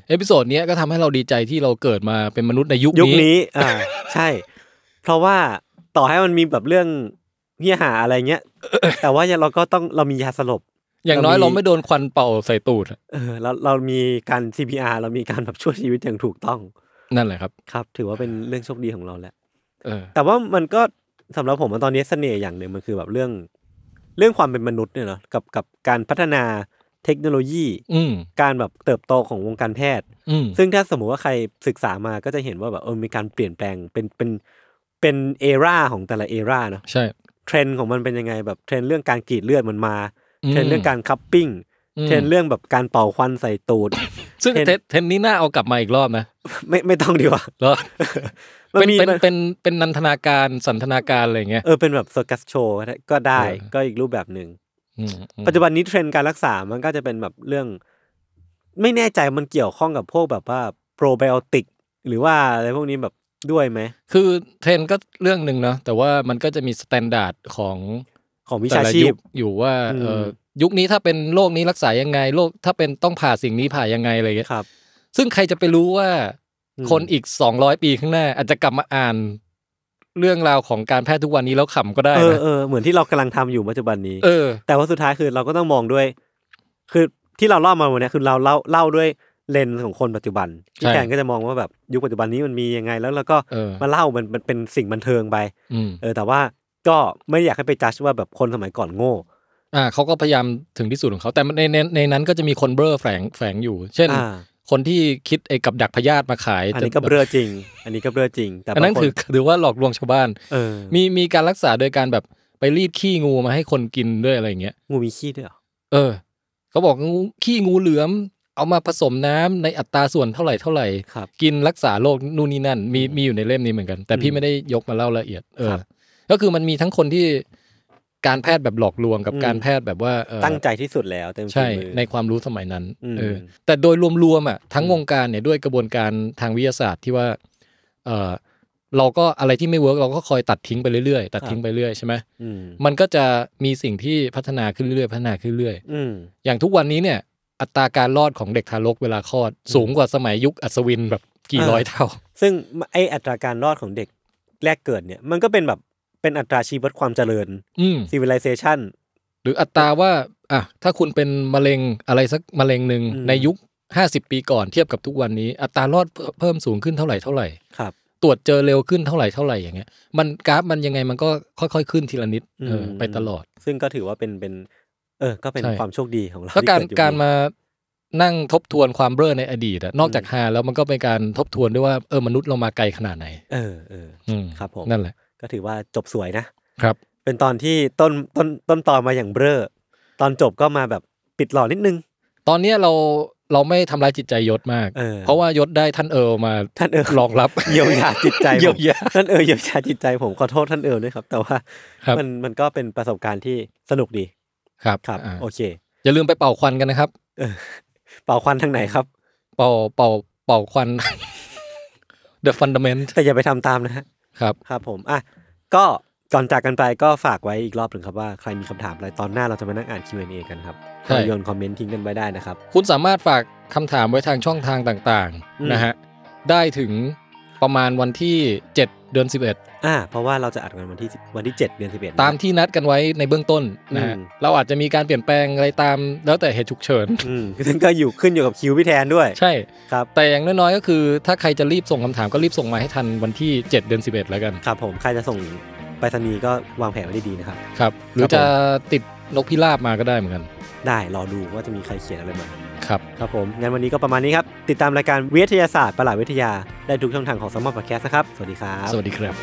เอพิโซดนี้ก็ทำให้เราดีใจที่เราเกิดมาเป็นมนุษย์ในยุคนี้ยุคนี้ อ่าใช่ เพราะว่าต่อให้มันมีแบบเรื่องเนี่ยหาอะไรเงี้ย แต่ว่าเราก็ต้องเรามียาสลบอย่างน้อยเราไม่โดนควันเป่าใส่ตูดเออเราเรามีการ CPR เรามีการแบบช่วยชีวิตอย่างถูกต้อง นั่นแหละครับครับ ถือว่าเป็นเรื่องโชคดีของเราแหละแต่ว่ามันก็สำหรับผม ตอนนี้เสน่ห์อย่างหนึ่ง มันคือแบบเรื่องเรื่องความเป็นมนุษย์เนี่ยเนาะกับกับการพัฒนาเทคโนโลยีการแบบเติบโตของวงการแพทย์ซึ่งถ้าสมมติว่าใครศึกษามาก็จะเห็นว่าแบบเออมีการเปลี่ยนแปลงเป็นเป็นเป็นเอราของแต่ละเอราเนาะใช่เทรนด์ของมันเป็นยังไงแบบเทรนด์เรื่องการกรีดเลือดมันมาเทรนด์เรื่องการคัพปิ้งเทรนเรื่องแบบการเป่าควันใส่ตูด ซึ่งเทรนนี้น่าเอากลับมาอีกรอบนะไม่ไม่ต้องดีกว่าหรอเป็นเป็นเป็นเป็นนันทนาการสันทนาการอะไรเงี้ย เออเป็นแบบเซอร์กัสโชว์ก็ได้ก็อีกรูปแบบหนึ่งปัจจุบันนี้เทรนการรักษามันก็จะเป็นแบบเรื่อง ไม่แน่ใจมันเกี่ยวข้องกับพวกแบบว่าโปรไบโอติกหรือว่าอะไรพวกนี้แบบด้วยไหม คือเทรนก็เรื่องหนึ่งเนาะแต่ว่ามันก็จะมีสแตนดาร์ดของของวิชาชีพอยู่ว่า เออยุคนี้ถ้าเป็นโรคนี้รักษายังไงโรคถ้าเป็นต้องผ่าสิ่งนี้ผ่ายังไงอะไรเงี้ย ครับ ซึ่งใครจะไปรู้ว่าคนอีกสองร้อยปีข้างหน้าอาจจะกลับมาอ่านเรื่องราวของการแพทย์ทุกวันนี้แล้วขำก็ได้เออเออเหมือนที่เรากำลังทำอยู่ปัจจุบันนี้ เออ แต่ว่าสุดท้ายคือเราก็ต้องมองด้วย คือที่เราเล่ามาวันนี้คือเราเล่าเล่าด้วยเลนส์ของคนปัจจุบันพี่แกนก็จะมองว่าแบบยุคปัจจุบันนี้มันมียังไง แล้วเราก็มาเล่ามันเป็นสิ่งบันเทิงไปเออแต่ว่าก็ไม่อยากให้ไปจัดว่าแบบคนสมัยก่อนโง่ อ่าเขาก็พยายามถึงที่สุดของเขา แต่ในในในนั้นก็จะมีคนเบ้อแฝงแฝงอยู่ เช่น คนที่คิดไอ้กับดักพยาธิมาขาย อันนี้ก็เบ้อจริง อันนี้ก็เบ้อจริง แต่อันนั้นคือถือว่าหลอกลวงชาวบ้านมีมีการรักษาโดยการแบบไปรีดขี้งูมาให้คนกินด้วยอะไรอย่างเงี้ยงูมีขี้ด้วยเหรอเออเขาบอกขี้งูเหลือมเอามาผสมน้ำในอัตราส่วนเท่าไหร่เท่าไหร่กินรักษาโรคนู่นนี่นั่นมีมีอยู่ในเล่มนี้เหมือนกัน แต่พี่ไม่ได้ยกมาเล่าละเอียด เออ ก็คือมันมีทั้งคนที่การแพทย์แบบหลอกลวงกับการแพทย์แบบว่าตั้งใจที่สุดแล้วเต็มใช่ ในความรู้สมัยนั้นเออแต่โดยรวมๆอ่ะทั้งวงการเนี่ยด้วยกระบวนการทางวิทยาศาสตร์ ที่ว่า เออเราก็อะไรที่ไม่เวิร์กเราก็คอย ตัดทิ้งไปเรื่อยๆตัดทิ้งไปเรื่อยใช่ไหมมันก็จะมีสิ่งที่พัฒนาขึ้นเรื่อยๆพัฒนาขึ้นเรื่อยอย่างทุกวันนี้เนี่ยอัตราการรอดของเด็กทารกเวลาคลอด สูงกว่าสมัยยุคอัศวินแบบกี่ร้อยเท่า ซึ่งไออัตราการรอดของเด็ก แรกเกิดเนี่ย มันก็เป็นแบบเป็นอัตราชีวิตความเจริญซีวิลิเซชันหรืออัตราว่า อ่ะ ถ้าคุณเป็นมะเร็งอะไรสักมะเร็งหนึ่งในยุคห้าสิบปีก่อนเทียบกับทุกวันนี้ อัตรารอดเพิ่มสูงขึ้นเท่าไหร่เท่าไหร่ ครับ ตรวจเจอเร็วขึ้นเท่าไหร่เท่าไหร่อย่างเงี้ยมันกราฟมันยังไงมันก็ค่อย ๆขึ้นทีละนิดไปตลอด ซึ่งก็ถือว่าเป็นเป็นเออ ก็เป็นความโชคดีของเราแล้วการการมานั่งทบทวนความเบ้อในอดีตนอกจากฮาแล้วมันก็เป็นการทบทวนด้วยว่าเออมนุษย์เรามาไกลขนาดไหน เออเออครับผม นั่นแหละ ก็ถือว่าจบสวยนะ ครับ เป็นตอนที่ต้นต้นต้นตอนมาอย่างเบ้อตอนจบก็มาแบบปิดหล่อนิดนึง ตอนเนี้ยเราเราไม่ทำาลายจิตใจยศมาก เพราะว่ายศได้ท่านเออมาท่านเออรองรับเยียวยาจิตใจ เยียวยาท่านเออเยียวยาจิตใจผม ขอโทษ ท่านเออด้วยครับ แต่ว่ามันมันก็เป็นประสบการณ์ที่สนุกดีครับครับ โอเค อย่าลืมไปเป่าควันกันนะครับ เป่าควันทางไหนครับ เป่า เป่า เป่าควัน The Fundament แต่อย่าไปทำตามนะฮะครับ ครับผม อ่ะก็ก่อนจากกันไปก็ฝากไว้อีกรอบหนึ่งครับว่า ใครมีคำถามอะไรตอนหน้าเราจะมานั่งอ่าน Q&A กันครับโยนคอมเมนต์ทิ้งกันไว้ได้นะครับ คุณสามารถฝากคำถามไว้ทางช่องทางต่างๆ นะฮะ ได้ถึงประมาณวันที่ 7เดือน11อ่า เพราะว่าเราจะอัดกันวันที่วันที่ 7 เดือน 11 ตามที่นัดกันไว้ในเบื้องต้นนะ เราอาจจะมีการเปลี่ยนแปลงอะไรตามแล้วแต่เหตุฉุกเฉิน อืมึก็อยู่ขึ้นอยู่กับคิวพี่แทนด้วย ใช่ ครับ แต่อย่างน้อยๆก็คือ ถ้าใครจะรีบส่งคำถามก็รีบส่งมาให้ทันวันที่ 7 เดือน11 แล้วกัน ครับ ผม ใครจะส่งไปสนีก็วางแผนไว้ดีๆนะครับ ครับ หรือจะติดนกพิราบมาก็ได้เหมือนกัน ได้ รอดูว่าจะมีใครเขียนอะไรมาครับ ครับผม งั้นวันนี้ก็ประมาณนี้ครับ ติดตามรายการวิทยาศาสตร์ ประหลาดวิทยาได้ทุกช่องทางของสมอลพอดแคสต์นะครับ สวัสดีครับ สวัสดีครับ